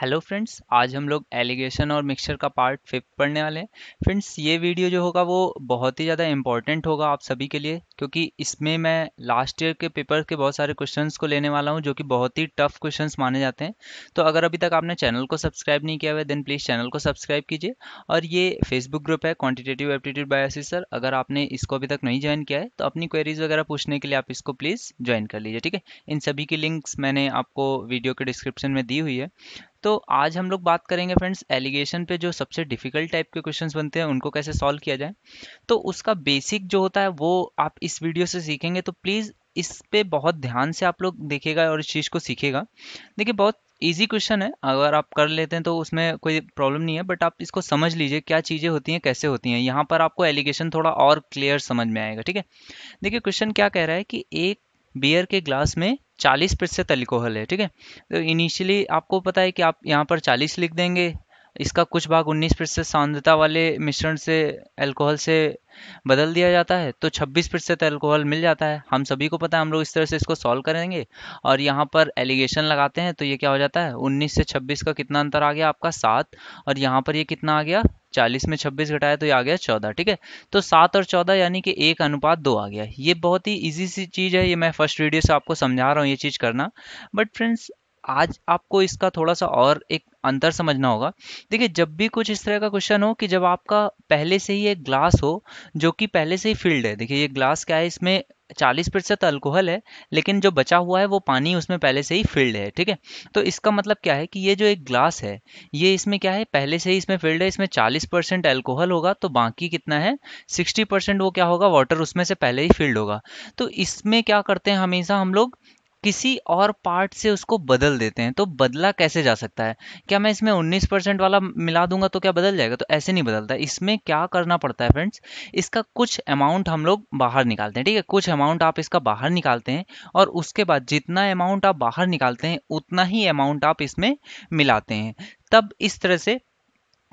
hello friends आज हम लोग एलिगेशन और मिक्सचर का पार्ट फिफ्थ पढ़ने वाले हैं फ्रेंड्स ये वीडियो जो होगा वो बहुत ही ज़्यादा इंपॉर्टेंट होगा आप सभी के लिए क्योंकि इसमें मैं लास्ट ईयर के पेपर के बहुत सारे क्वेश्चंस को लेने वाला हूँ जो कि बहुत ही टफ क्वेश्चंस माने जाते हैं तो अगर अभी तक आपने चैनल को सब्सक्राइब नहीं किया हुआ है देन प्लीज़ चैनल को सब्सक्राइब कीजिए और ये फेसबुक ग्रुप है क्वान्टिटेटिव एप्टीट्यूड बायोसिस सर अगर आपने इसको अभी तक नहीं ज्वाइन किया है तो अपनी क्वेरीज वगैरह पूछने के लिए आप इसको प्लीज़ ज्वाइन कर लीजिए ठीक है इन सभी की लिंक्स मैंने आपको वीडियो के डिस्क्रिप्शन में दी हुई है तो आज हम लोग बात करेंगे फ्रेंड्स एलिगेशन पे जो सबसे डिफिकल्ट टाइप के क्वेश्चन बनते हैं उनको कैसे सॉल्व किया जाए तो उसका बेसिक जो होता है वो आप इस वीडियो से सीखेंगे तो प्लीज़ इस पे बहुत ध्यान से आप लोग देखेगा और इस चीज़ को सीखेगा देखिए बहुत इजी क्वेश्चन है अगर आप कर लेते हैं तो उसमें कोई प्रॉब्लम नहीं है बट आप इसको समझ लीजिए क्या चीज़ें होती हैं कैसे होती हैं यहाँ पर आपको एलिगेशन थोड़ा और क्लियर समझ में आएगा ठीक है देखिए क्वेश्चन क्या कह रहा है कि एक बियर के ग्लास में 40 प्रतिशत अल्कोहल है ठीक है तो इनिशियली आपको पता है कि आप यहाँ पर 40 लिख देंगे इसका कुछ भाग 19 प्रतिशत सांद्रता वाले मिश्रण से अल्कोहल से बदल दिया जाता है तो 26 प्रतिशत अल्कोहल मिल जाता है हम सभी को पता है हम लोग इस तरह से इसको सॉल्व करेंगे और यहाँ पर एलिगेशन लगाते हैं तो ये क्या हो जाता है 19 से 26 का कितना अंतर आ गया आपका सात और यहाँ पर ये कितना आ गया 40 में 26 घटाया तो ये आ गया 14 ठीक है तो सात और 14 यानी कि एक अनुपात दो आ गया ये बहुत ही इजी सी चीज़ है ये मैं फर्स्ट वीडियो से आपको समझा रहा हूँ ये चीज़ करना बट फ्रेंड्स आज आपको इसका थोड़ा सा और एक अंतर समझना होगा देखिए जब भी कुछ इस तरह का क्वेश्चन हो कि जब आपका पहले से ही एक ग्लास हो जो कि पहले से ही फील्ड है देखिए ये ग्लास क्या है इसमें चालीस प्रतिशत अल्कोहल है लेकिन जो बचा हुआ है वो पानी उसमें पहले से ही फिल्ड है ठीक है तो इसका मतलब क्या है कि ये जो एक ग्लास है ये इसमें क्या है पहले से ही इसमें फिल्ड है इसमें चालीस परसेंट एल्कोहल होगा तो बाकी कितना है सिक्सटी परसेंट वो क्या होगा वाटर उसमें से पहले ही फिल्ड होगा तो इसमें क्या करते हैं हमेशा हम लोग किसी और पार्ट से उसको बदल देते हैं तो बदला कैसे जा सकता है क्या मैं इसमें 19 परसेंट वाला मिला दूंगा तो क्या बदल जाएगा तो ऐसे नहीं बदलता इसमें क्या करना पड़ता है फ्रेंड्स इसका कुछ अमाउंट हम लोग बाहर निकालते हैं ठीक है कुछ अमाउंट आप इसका बाहर निकालते हैं और उसके बाद जितना अमाउंट आप बाहर निकालते हैं उतना ही अमाउंट आप इसमें मिलाते हैं तब इस तरह से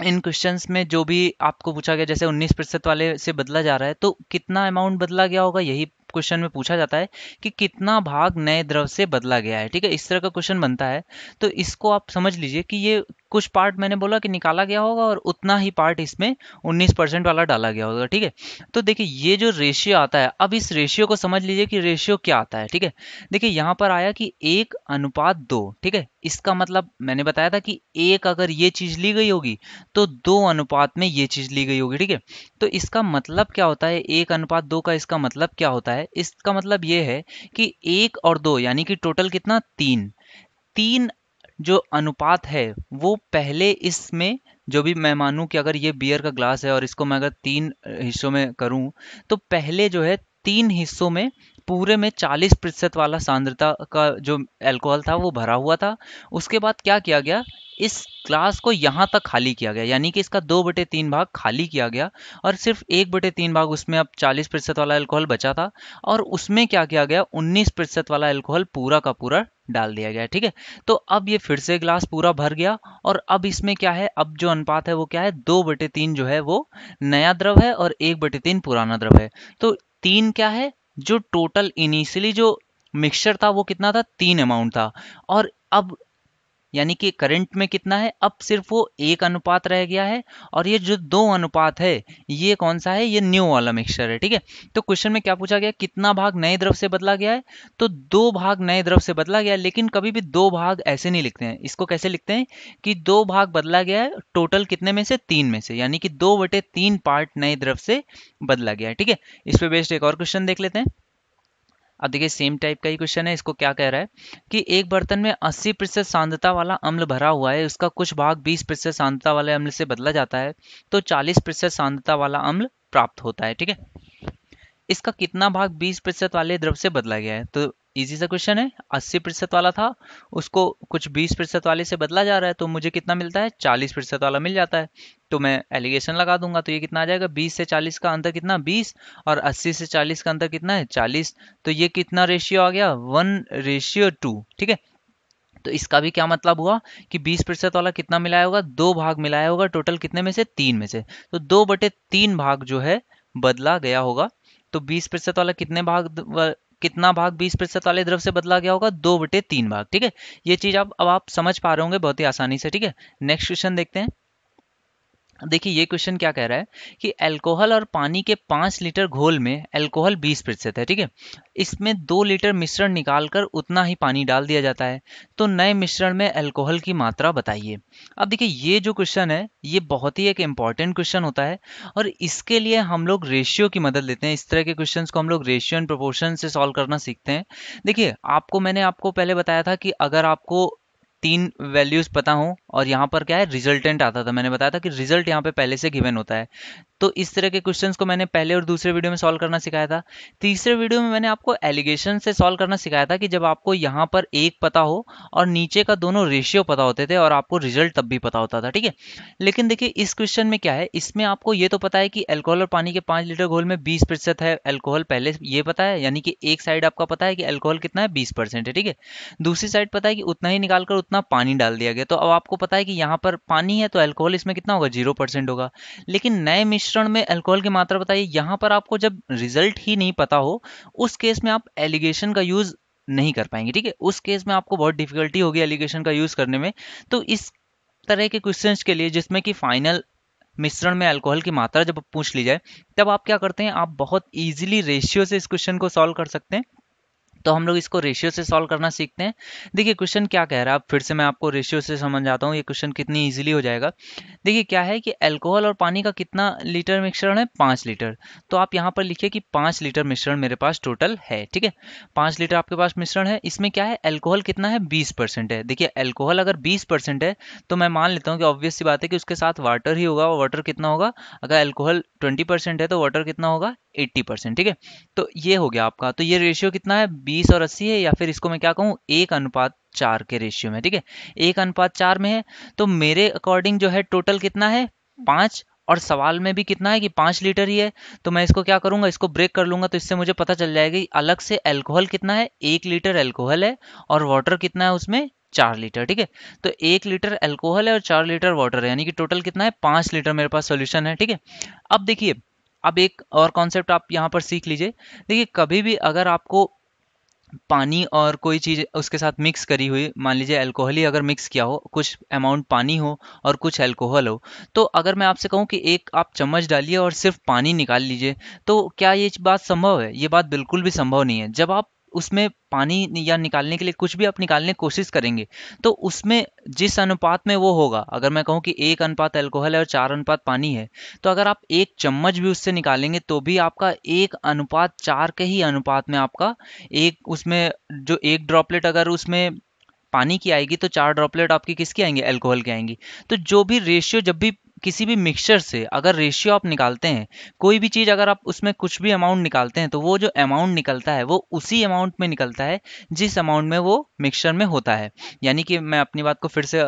इन क्वेश्चंस में जो भी आपको पूछा गया जैसे 19 प्रतिशत वाले से बदला जा रहा है तो कितना अमाउंट बदला गया होगा यही क्वेश्चन में पूछा जाता है कि कितना भाग नए द्रव से बदला गया है ठीक है इस तरह का क्वेश्चन बनता है तो इसको आप समझ लीजिए कि ये कुछ पार्ट मैंने बोला कि निकाला गया होगा और उतना ही पार्ट इसमें 19 परसेंट वाला डाला गया होगा ठीक है तो देखिए ये जो रेशियो आता है अब इस रेशियो को समझ लीजिए कि रेशियो क्या आता है ठीक है देखिए यहाँ पर आया कि एक अनुपात दो ठीक है इसका मतलब मैंने बताया था कि एक अगर ये चीज ली गई होगी तो दो अनुपात में ये चीज ली गई होगी ठीक है तो इसका मतलब क्या होता है एक अनुपात दो का इसका मतलब क्या होता है इसका मतलब ये है कि एक और दो यानी कि टोटल कितना तीन तीन जो अनुपात है वो पहले इसमें जो भी मैं मानू कि अगर ये बियर का ग्लास है और इसको मैं अगर तीन हिस्सों में करूं तो पहले जो है तीन हिस्सों में पूरे में 40 प्रतिशत वाला सांद्रता का जो अल्कोहल था वो भरा हुआ था उसके बाद क्या किया गया इस ग्लास को यहाँ तक खाली किया गया यानी कि इसका दो बटे तीन भाग खाली किया गया और सिर्फ एक बटे तीन भाग उसमें अब 40 प्रतिशत वाला अल्कोहल बचा था और उसमें क्या किया गया 19 प्रतिशत वाला अल्कोहल पूरा का पूरा डाल दिया गया ठीक है तो अब ये फिर से ग्लास पूरा भर गया और अब इसमें क्या है अब जो अनुपात है वो क्या है दो बटे तीन जो है वो नया द्रव है और एक बटे तीन पुराना द्रव है तो तीन क्या है जो टोटल इनिशियली जो मिक्सचर था वो कितना था तीन अमाउंट था और अब यानी कि करंट में कितना है अब सिर्फ वो एक अनुपात रह गया है और ये जो दो अनुपात है ये कौन सा है ये न्यू वाला मिक्सचर है ठीक है तो क्वेश्चन में क्या पूछा गया कितना भाग नए द्रव से बदला गया है तो दो भाग नए द्रव से बदला गया है लेकिन कभी भी दो भाग ऐसे नहीं लिखते हैं इसको कैसे लिखते हैं कि दो भाग बदला गया है टोटल कितने में से तीन में से यानी कि दो बटे तीन पार्ट नए द्रव से बदला गया है ठीक है इस पर बेस्ड एक और क्वेश्चन देख लेते हैं अब देखिए सेम टाइप का ही क्वेश्चन है इसको क्या कह रहा है कि एक बर्तन में 80 प्रतिशत सांद्रता वाला अम्ल भरा हुआ है उसका कुछ भाग 20 प्रतिशत सांद्रता वाले अम्ल से बदला जाता है तो 40 प्रतिशत सांद्रता वाला अम्ल प्राप्त होता है ठीक है इसका कितना भाग 20 प्रतिशत वाले द्रव से बदला गया है तो इजी सा क्वेश्चन है अस्सी प्रतिशत वाला था उसको कुछ बीस प्रतिशत वाले से बदला जा रहा है तो मुझे कितना मिलता है चालीस प्रतिशत वाला मिल जाता है तो मैं एलिगेशन लगा दूंगा तो ये कितना आ जाएगा बीस से चालीस का अंतर कितना बीस और अस्सी से चालीस का अंतर कितना है चालीस तो ये कितना रेशियो आ गया वन रेशियो टू ठीक है तो इसका भी क्या मतलब हुआ कि 20 प्रतिशत वाला कितना मिलाया होगा दो भाग मिलाया होगा टोटल कितने में से तीन में से तो दो बटे तीन भाग जो है बदला गया होगा तो 20 प्रतिशत वाला कितने भाग कितना भाग बीस प्रतिशत वाले द्रव से बदला गया होगा दो बटे तीन भाग ठीक है ये चीज आप अब आप समझ पा रहे होंगे बहुत ही आसानी से ठीक है नेक्स्ट क्वेश्चन देखते हैं देखिए ये क्वेश्चन क्या कह रहा है कि अल्कोहल और पानी के पाँच लीटर घोल में अल्कोहल बीस प्रतिशत है ठीक है इसमें दो लीटर मिश्रण निकालकर उतना ही पानी डाल दिया जाता है तो नए मिश्रण में अल्कोहल की मात्रा बताइए अब देखिए ये जो क्वेश्चन है ये बहुत ही एक इंपॉर्टेंट क्वेश्चन होता है और इसके लिए हम लोग रेशियो की मदद लेते हैं इस तरह के क्वेश्चन को हम लोग रेशियो एंड प्रपोर्शन से सॉल्व करना सीखते हैं देखिए आपको मैंने आपको पहले बताया था कि अगर आपको तीन वैल्यूज पता हो और यहाँ पर क्या है रिजल्टेंट आता था मैंने बताया था कि रिजल्ट यहाँ पे पहले से गिवन होता है तो इस तरह के क्वेश्चंस को मैंने पहले और दूसरे वीडियो में सॉल्व करना सिखाया था तीसरे वीडियो में मैंने आपको एलिगेशन से सॉल्व करना सिखाया था कि जब आपको यहाँ पर एक पता हो और नीचे का दोनों रेशियो पता होते थे और आपको रिजल्ट तब भी पता होता था ठीक है लेकिन देखिए इस क्वेश्चन में क्या है इसमें आपको ये तो पता है कि एल्कोहल और पानी के पाँच लीटर घोल में बीस प्रतिशत है एल्कोहल पहले ये पता है यानी कि एक साइड आपका पता है कि एल्कोहल कितना है बीस परसेंट है ठीक है दूसरी साइड पता है कि उतना ही निकालकर कितना पानी डाल दिया गया तो अब आपको पता है कि यहाँ पर पानी है तो अल्कोहल इसमें कितना होगा जीरो परसेंट होगा लेकिन नए मिश्रण में अल्कोहल की मात्रा बताइए यहाँ पर आपको जब रिजल्ट ही नहीं पता हो उस केस में आप एलिगेशन का यूज़ नहीं कर पाएंगे ठीक है उस केस में आपको बहुत डिफिकल्टी होगी एलिगेशन का यूज़ करने में तो इस तरह के क्वेश्चन के लिए जिसमें कि फाइनल मिश्रण में अल्कोहल की मात्रा जब पूछ ली जाए तब आप क्या करते हैं आप बहुत इजीली रेशियो से इस क्वेश्चन को सॉल्व कर सकते हैं तो हम लोग इसको रेशियो से सॉल्व करना सीखते हैं देखिए क्वेश्चन क्या कह रहा है अब फिर से मैं आपको रेशियो से समझाता हूँ ये क्वेश्चन कितनी इजीली हो जाएगा देखिए क्या है कि अल्कोहल और पानी का कितना लीटर मिश्रण है पाँच लीटर तो आप यहाँ पर लिखिए कि पाँच लीटर मिश्रण मेरे पास टोटल है ठीक है पाँच लीटर आपके पास मिश्रण है इसमें क्या है एल्कोहल कितना है बीस परसेंट है देखिए एल्कोहल अगर बीस परसेंट है तो मैं मान लेता हूँ कि ऑब्वियस सी बात है कि उसके साथ वाटर ही होगा और वाटर कितना होगा अगर एल्कोहल ट्वेंटी परसेंट है तो वाटर कितना होगा एट्टी परसेंट ठीक है तो ये हो गया आपका तो ये रेशियो कितना है बीस और अस्सी है या फिर इसको मैं क्या कहूँ एक अनुपात चार के रेशियो में ठीक है एक अनुपात चार में है तो मेरे अकॉर्डिंग जो है टोटल कितना है पाँच और सवाल में भी कितना है कि पाँच लीटर ही है तो मैं इसको क्या करूँगा इसको ब्रेक कर लूँगा तो इससे मुझे पता चल जाएगा अलग से अल्कोहल कितना है एक लीटर अल्कोहल है और वाटर कितना है उसमें चार लीटर ठीक है तो एक लीटर अल्कोहल है और चार लीटर वाटर है यानी कि टोटल कितना है पाँच लीटर मेरे पास सोल्यूशन है ठीक है अब देखिए अब एक और कॉन्सेप्ट आप यहाँ पर सीख लीजिए देखिए कभी भी अगर आपको पानी और कोई चीज़ उसके साथ मिक्स करी हुई मान लीजिए अल्कोहल ही अगर मिक्स किया हो कुछ अमाउंट पानी हो और कुछ अल्कोहल हो तो अगर मैं आपसे कहूँ कि एक आप चम्मच डालिए और सिर्फ पानी निकाल लीजिए तो क्या ये बात संभव है ये बात बिल्कुल भी संभव नहीं है जब आप उसमें पानी या निकालने के लिए कुछ भी आप निकालने की कोशिश करेंगे तो उसमें जिस अनुपात में वो होगा अगर मैं कहूँ कि एक अनुपात अल्कोहल है और चार अनुपात पानी है तो अगर आप एक चम्मच भी उससे निकालेंगे तो भी आपका एक अनुपात चार के ही अनुपात में आपका एक उसमें जो एक ड्रॉपलेट अगर उसमें पानी की आएगी तो चार ड्रॉपलेट आपकी किसकी आएंगे एल्कोहल की आएंगी तो जो भी रेशियो जब भी किसी भी मिक्सचर से अगर रेशियो आप निकालते हैं कोई भी चीज़ अगर आप उसमें कुछ भी अमाउंट निकालते हैं तो वो जो अमाउंट निकलता है वो उसी अमाउंट में निकलता है जिस अमाउंट में वो मिक्सचर में होता है यानी कि मैं अपनी बात को फिर से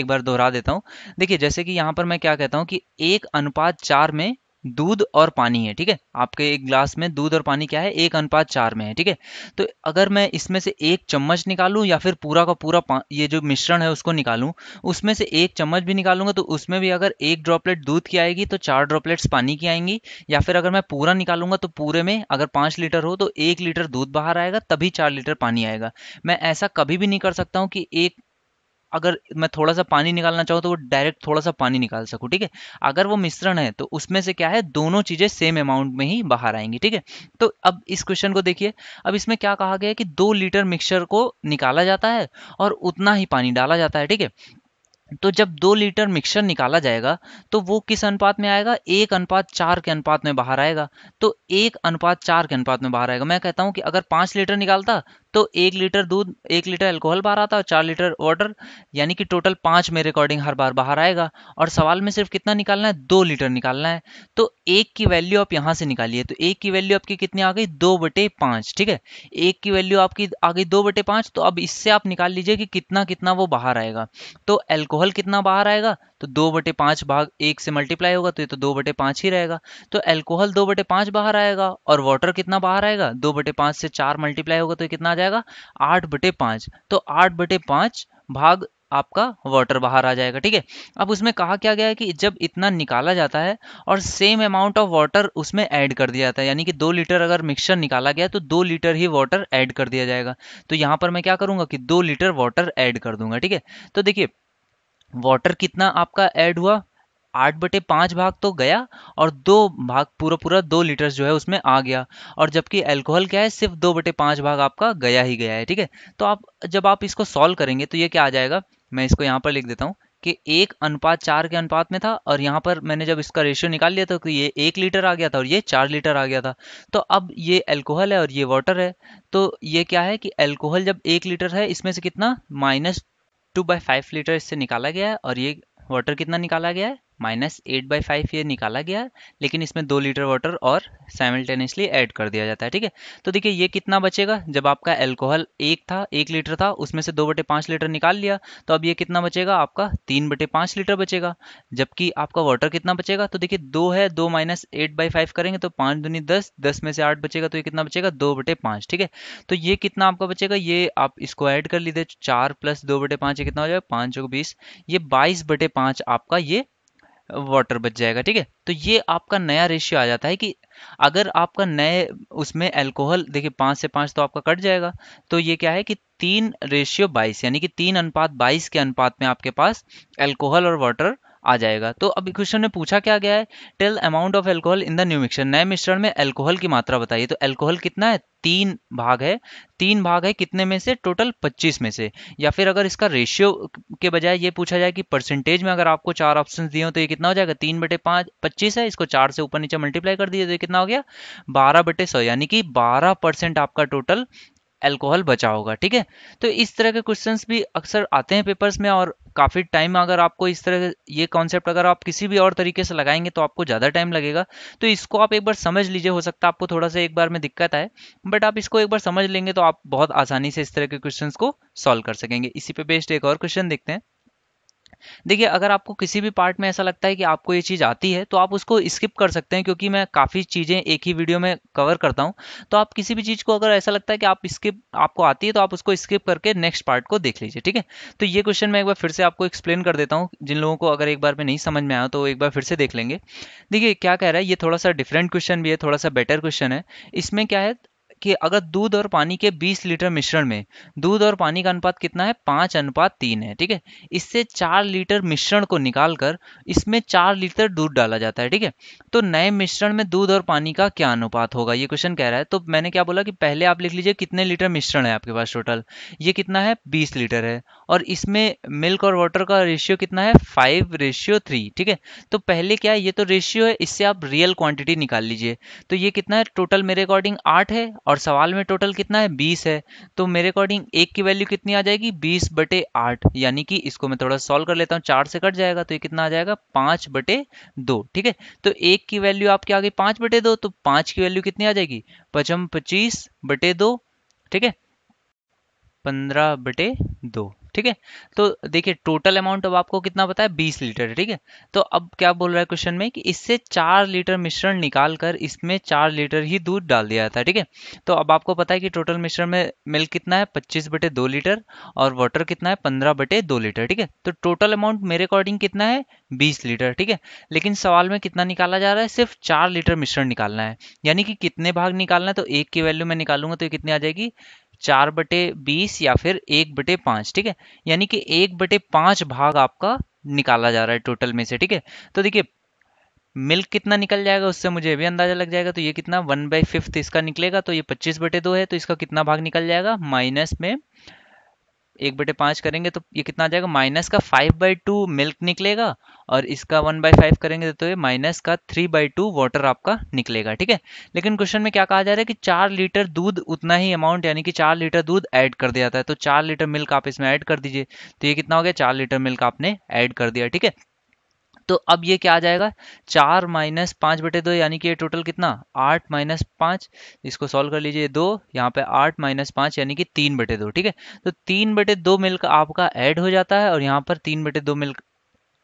एक बार दोहरा देता हूँ देखिए जैसे कि यहाँ पर मैं क्या कहता हूँ कि एक अनुपात चार में दूध और पानी है ठीक है आपके एक ग्लास में दूध और पानी क्या है एक अनुपात चार में है ठीक है तो अगर मैं इसमें से एक चम्मच निकालूं या फिर पूरा का पूरा ये जो मिश्रण है उसको निकालूं उसमें से एक चम्मच भी निकालूंगा तो उसमें भी अगर एक ड्रॉपलेट दूध की आएगी तो चार ड्रॉपलेट्स पानी की आएंगी या फिर अगर मैं पूरा निकालूंगा तो पूरे में अगर पाँच लीटर हो तो एक लीटर दूध बाहर आएगा तभी चार लीटर पानी आएगा मैं ऐसा कभी भी नहीं कर सकता हूँ कि एक अगर मैं थोड़ा सा पानी निकालना चाहूँ तो वो डायरेक्ट थोड़ा सा पानी निकाल सकूँ ठीक है अगर वो मिश्रण है तो उसमें से क्या है दोनों चीज़ें सेम अमाउंट में ही बाहर आएंगी ठीक है तो अब इस क्वेश्चन को देखिए अब इसमें क्या कहा गया है कि दो लीटर मिक्सचर को निकाला जाता है और उतना ही पानी डाला जाता है ठीक है तो जब दो लीटर मिक्सचर निकाला जाएगा तो वो किस अनुपात में आएगा एक अनुपात चार के अनुपात में बाहर आएगा तो एक अनुपात चार के अनुपात में बाहर आएगा मैं कहता हूँ कि अगर पांच लीटर निकालता तो एक लीटर दूध एक लीटर अल्कोहल बाहर आता है और चार लीटर वाटर यानी कि टोटल पाँच मेरे अकॉर्डिंग हर बार बाहर आएगा और सवाल में सिर्फ कितना निकालना है दो लीटर निकालना है तो एक की वैल्यू आप यहाँ से निकालिए तो एक की वैल्यू आपकी कितनी आ गई दो बटे पाँच ठीक है एक की वैल्यू आपकी आ गई दो बटे पाँच तो अब इससे आप निकाल लीजिए कि कितना कितना वो बाहर आएगा तो एल्कोहल कितना बाहर आएगा तो दो बटे पाँच भाग एक से मल्टीप्लाई होगा तो ये तो दो बटे पाँच ही रहेगा तो एल्कोहल दो बटे पाँच बाहर आएगा और वाटर कितना बाहर आएगा दो बटे पाँच से चार मल्टीप्लाई होगा तो कितना आ जाएगा जाएगा आठ बटे पांच तो आठ बटे पांच भाग आपका वाटर बाहर आ जाएगा ठीक है अब उसमें कहा क्या गया है कि जब इतना निकाला जाता है और सेम अमाउंट ऑफ वाटर उसमें ऐड कर दिया जाता है यानी कि दो लीटर अगर मिक्सचर निकाला गया तो दो लीटर ही वाटर ऐड कर दिया जाएगा तो यहां पर मैं क्या करूंगा कि दो लीटर वाटर ऐड कर दूंगा ठीक है तो देखिए वाटर कितना आपका ऐड हुआ आठ बटे पाँच भाग तो गया और दो भाग पूरा पूरा दो लीटर जो है उसमें आ गया और जबकि अल्कोहल क्या है सिर्फ दो बटे पाँच भाग आपका गया ही गया है ठीक है तो आप जब आप इसको सॉल्व करेंगे तो ये क्या आ जाएगा मैं इसको यहाँ पर लिख देता हूँ कि एक अनुपात चार के अनुपात में था और यहाँ पर मैंने जब इसका रेशियो निकाल लिया था तो ये एक लीटर आ गया था और ये चार लीटर आ गया था तो अब ये अल्कोहल है और ये वाटर है तो ये क्या है कि अल्कोहल जब एक लीटर है इसमें से कितना minus two by five litre इससे निकाला गया है और ये वाटर कितना निकाला गया है माइनस एट बाई फाइव ये निकाला गया लेकिन इसमें दो लीटर वाटर और साइमल्टेनियसली ऐड कर दिया जाता है ठीक है तो देखिए ये कितना बचेगा जब आपका एल्कोहल एक था एक लीटर था उसमें से दो बटे पाँच लीटर निकाल लिया तो अब ये कितना बचेगा आपका तीन बटे पाँच लीटर बचेगा जबकि आपका वाटर कितना बचेगा तो देखिए दो है दो माइनस एट बाई फाइव करेंगे तो पाँच दूनी दस दस में से आठ बचेगा तो ये कितना बचेगा दो बटे पाँच ठीक है तो ये कितना आपका बचेगा ये आप इसको ऐड कर लीजिए चार प्लस दो बटे पाँच ये कितना हो जाएगा पाँच बीस ये बाईस बटे पाँच आपका ये वाटर बच जाएगा ठीक है तो ये आपका नया रेशियो आ जाता है कि अगर आपका नए उसमें अल्कोहल देखिए पाँच से पाँच तो आपका कट जाएगा तो ये क्या है कि तीन रेशियो बाईस यानी कि तीन अनुपात बाईस के अनुपात में आपके पास अल्कोहल और वाटर आ जाएगा तो अब क्वेश्चन में पूछा क्या गया है tell amount of alcohol in the new mixture नए मिश्रण में एल्कोहल की मात्रा बताइए तो एल्कोहल कितना है तीन भाग है तीन भाग है कितने में से टोटल 25 में से या फिर अगर इसका रेशियो के बजाय ये पूछा जाए कि परसेंटेज में अगर आपको चार ऑप्शन दिए हो तो ये कितना हो जाएगा तीन बटे पाँच पच्चीस है इसको चार से ऊपर नीचे मल्टीप्लाई कर दिए तो ये कितना हो गया बारह बटे सौ यानी कि बारह परसेंट आपका टोटल अल्कोहल बचा होगा ठीक है तो इस तरह के क्वेश्चंस भी अक्सर आते हैं पेपर्स में और काफ़ी टाइम अगर आपको इस तरह ये कॉन्सेप्ट अगर आप किसी भी और तरीके से लगाएंगे तो आपको ज़्यादा टाइम लगेगा तो इसको आप एक बार समझ लीजिए हो सकता है आपको थोड़ा सा एक बार में दिक्कत आए बट आप इसको एक बार समझ लेंगे तो आप बहुत आसानी से इस तरह के क्वेश्चन को सॉल्व कर सकेंगे इसी पे बेस्ड एक और क्वेश्चन देखते हैं देखिए अगर आपको किसी भी पार्ट में ऐसा लगता है कि आपको ये चीज़ आती है तो आप उसको स्किप कर सकते हैं क्योंकि मैं काफ़ी चीज़ें एक ही वीडियो में कवर करता हूँ तो आप किसी भी चीज़ को अगर ऐसा लगता है कि आप स्किप आपको आती है तो आप उसको स्किप करके नेक्स्ट पार्ट को देख लीजिए ठीक है तो ये क्वेश्चन मैं एक बार फिर से आपको एक्सप्लेन कर देता हूँ जिन लोगों को अगर एक बार में नहीं समझ में आया तो एक बार फिर से देख लेंगे देखिए क्या कह रहा है ये थोड़ा सा डिफरेंट क्वेश्चन भी है थोड़ा सा बेटर क्वेश्चन है इसमें क्या है कि अगर दूध और पानी के 20 लीटर मिश्रण में दूध और पानी का अनुपात कितना है पांच अनुपात तीन है ठीक है इससे चार लीटर मिश्रण को निकालकर इसमें चार लीटर दूध डाला जाता है ठीक है तो नए मिश्रण में दूध और पानी का क्या अनुपात होगा ये क्वेश्चन कह रहा है तो मैंने क्या बोला कि पहले आप लिख लीजिए कितने लीटर मिश्रण है आपके पास टोटल ये कितना है बीस लीटर है और इसमें मिल्क और वाटर का रेशियो कितना है फाइव रेशियो थ्री ठीक है तो पहले क्या है ये तो रेशियो है इससे आप रियल क्वांटिटी निकाल लीजिए तो ये कितना है टोटल मेरे अकॉर्डिंग आठ है और और सवाल में टोटल कितना है बीस है तो मेरे अकॉर्डिंग एक की वैल्यू कितनी आ जाएगी बीस बटे आठ यानी कि इसको मैं थोड़ा सॉल्व कर लेता हूँ चार से कट जाएगा तो ये कितना आ जाएगा पाँच बटे दो ठीक है तो एक की वैल्यू आपके आगे पाँच बटे दो तो पाँच की वैल्यू कितनी आ जाएगी पचम पच्चीस बटे दो ठीक है पंद्रह बटे दो ठीक है तो देखिए टोटल अमाउंट अब आपको कितना पता है बीस लीटर ठीक है तो अब क्या बोल रहा है क्वेश्चन में कि इससे चार लीटर मिश्रण निकाल कर इसमें चार लीटर ही दूध डाल दिया था ठीक है तो अब आपको पता है कि टोटल मिश्रण में मिल्क कितना है पच्चीस बटे दो लीटर और वाटर कितना है पंद्रह बटे दो लीटर ठीक है तो टोटल अमाउंट मेरे अकॉर्डिंग कितना है बीस लीटर ठीक है लेकिन सवाल में कितना निकाला जा रहा है सिर्फ चार लीटर मिश्रण निकालना है यानी कि कितने भाग निकालना है तो एक की वैल्यू में निकालूंगा तो ये कितनी आ जाएगी चार बटे बीस या फिर एक बटे पांच ठीक है यानी कि एक बटे पांच भाग आपका निकाला जा रहा है टोटल में से ठीक है तो देखिए मिल्क कितना निकल जाएगा उससे मुझे भी अंदाजा लग जाएगा तो ये कितना वन बाई फिफ्थ इसका निकलेगा तो ये पच्चीस बटे दो है तो इसका कितना भाग निकल जाएगा माइनस में एक बटे पाँच करेंगे तो ये कितना आ जाएगा माइनस का फाइव बाई टू मिल्क निकलेगा और इसका वन बाई फाइव करेंगे तो ये माइनस का थ्री बाई टू वाटर आपका निकलेगा ठीक है लेकिन क्वेश्चन में क्या कहा जा रहा है कि चार लीटर दूध उतना ही अमाउंट यानी कि चार लीटर दूध ऐड कर दिया जाता है तो चार लीटर मिल्क आप इसमें ऐड कर दीजिए तो ये कितना हो गया चार लीटर मिल्क आपने ऐड कर दिया ठीक है तो अब ये क्या आ जाएगा चार माइनस पाँच बटे दो यानी कि ये टोटल कितना आठ माइनस पाँच इसको सॉल्व कर लीजिए दो यहाँ पे आठ माइनस पाँच यानी कि तीन बटे दो ठीक है तो तीन बटे दो मिल्क आपका ऐड हो जाता है और यहाँ पर तीन बटे दो मिल्क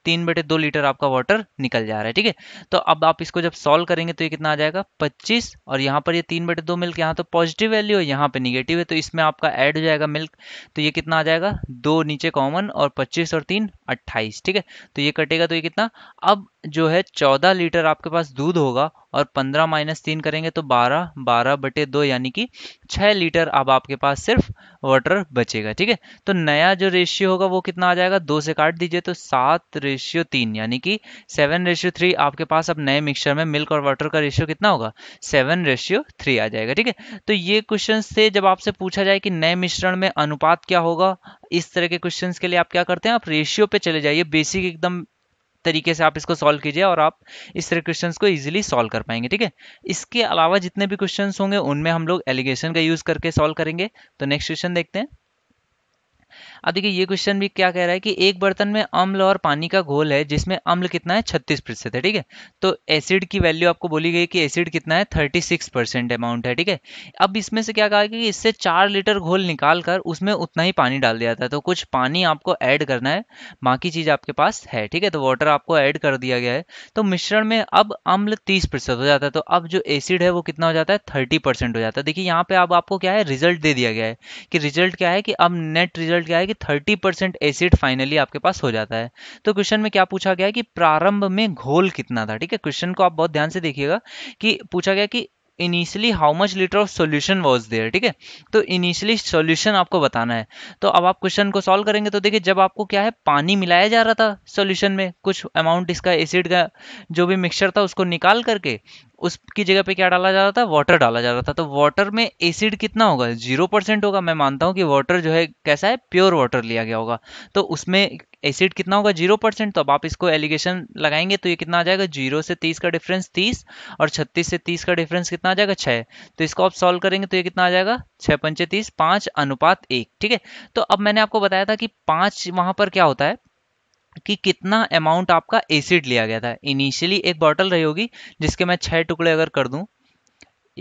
तीन बटे दो लीटर आपका वाटर निकल जा रहा है ठीक है तो अब आप इसको जब सॉल्व करेंगे तो ये कितना आ जाएगा 25 और यहाँ पर ये तीन बटे दो मिल्क यहाँ तो पॉजिटिव वैल्यू है यहाँ पे निगेटिव है तो इसमें आपका ऐड हो जाएगा मिल्क तो ये कितना आ जाएगा दो नीचे कॉमन और पच्चीस और तीन अट्ठाईस ठीक है तो ये कटेगा तो ये कितना अब जो है चौदह लीटर आपके पास दूध होगा और पंद्रह माइनस तीन करेंगे तो बारह बारह बटे दो यानी कि 6 लीटर अब आपके पास सिर्फ वाटर बचेगा ठीक है तो नया जो रेशियो होगा वो कितना आ जाएगा दो से काट दीजिए तो सात रेशियो तीन यानी कि सेवन रेशियो थ्री आपके पास अब नए मिक्सचर में मिल्क और वाटर का रेशियो कितना होगा सेवन रेशियो थ्री आ जाएगा ठीक है तो ये क्वेश्चन थे जब आपसे पूछा जाए कि नए मिश्रण में अनुपात क्या होगा इस तरह के क्वेश्चन के लिए आप क्या करते हैं आप रेशियो पे चले जाइए बेसिक एकदम तरीके से आप इसको सॉल्व कीजिए और आप इस तरह क्वेश्चंस को इजीली सॉल्व कर पाएंगे ठीक है इसके अलावा जितने भी क्वेश्चंस होंगे उनमें हम लोग एलिगेशन का यूज करके सॉल्व करेंगे तो नेक्स्ट क्वेश्चन देखते हैं अब देखिए ये क्वेश्चन भी क्या कह रहा है कि एक बर्तन में अम्ल और पानी का घोल है जिसमें अम्ल कितना है छत्तीस प्रतिशत है ठीक है तो एसिड की वैल्यू आपको बोली गई कि एसिड कितना है थर्टी सिक्स परसेंट अमाउंट है ठीक है अब इसमें से क्या कहा कि इससे चार लीटर घोल निकाल कर उसमें उतना ही पानी डाल दिया था तो कुछ पानी आपको ऐड करना है बाकी चीज आपके पास है ठीक है तो वाटर आपको ऐड कर दिया गया है तो मिश्रण में अब अम्ल तीस हो जाता है तो अब जो एसिड है वो कितना हो जाता है थर्टी हो जाता है देखिए यहाँ पे अब आपको क्या है रिजल्ट दे दिया गया है कि रिजल्ट क्या है कि अब नेट रिजल्ट रिजल्ट क्या है कि 30 परसेंट एसिड फाइनली आपके पास हो जाता है तो क्वेश्चन में क्या पूछा गया है कि प्रारंभ में घोल कितना था ठीक है क्वेश्चन को आप बहुत ध्यान से देखिएगा कि पूछा गया कि initially how much litre of solution was there ठीक है तो इनिशियली सोल्यूशन आपको बताना है तो अब आप क्वेश्चन को सॉल्व करेंगे तो देखिए जब आपको क्या है पानी मिलाया जा रहा था सोल्यूशन में कुछ अमाउंट इसका एसिड का जो भी मिक्सचर था उसको निकाल करके उसकी जगह पे क्या डाला जा रहा था वाटर डाला जा रहा था तो वाटर में एसिड कितना होगा जीरो परसेंट होगा मैं मानता हूँ कि वाटर जो है कैसा है प्योर वाटर लिया गया होगा तो उसमें एसिड कितना होगा जीरो परसेंट तो अब आप इसको एलिगेशन लगाएंगे तो ये कितना आ जाएगा जीरो से तीस का डिफरेंस तीस और छत्तीस से तीस का डिफरेंस कितना आ जाएगा छः तो इसको आप सॉल्व करेंगे तो ये कितना आ जाएगा छः पंचे तीस पाँच अनुपात एक ठीक है तो अब मैंने आपको बताया था कि पाँच वहाँ पर क्या होता है कि कितना अमाउंट आपका एसिड लिया गया था इनिशियली एक बॉटल रही होगी जिसके मैं छः टुकड़े अगर कर दूं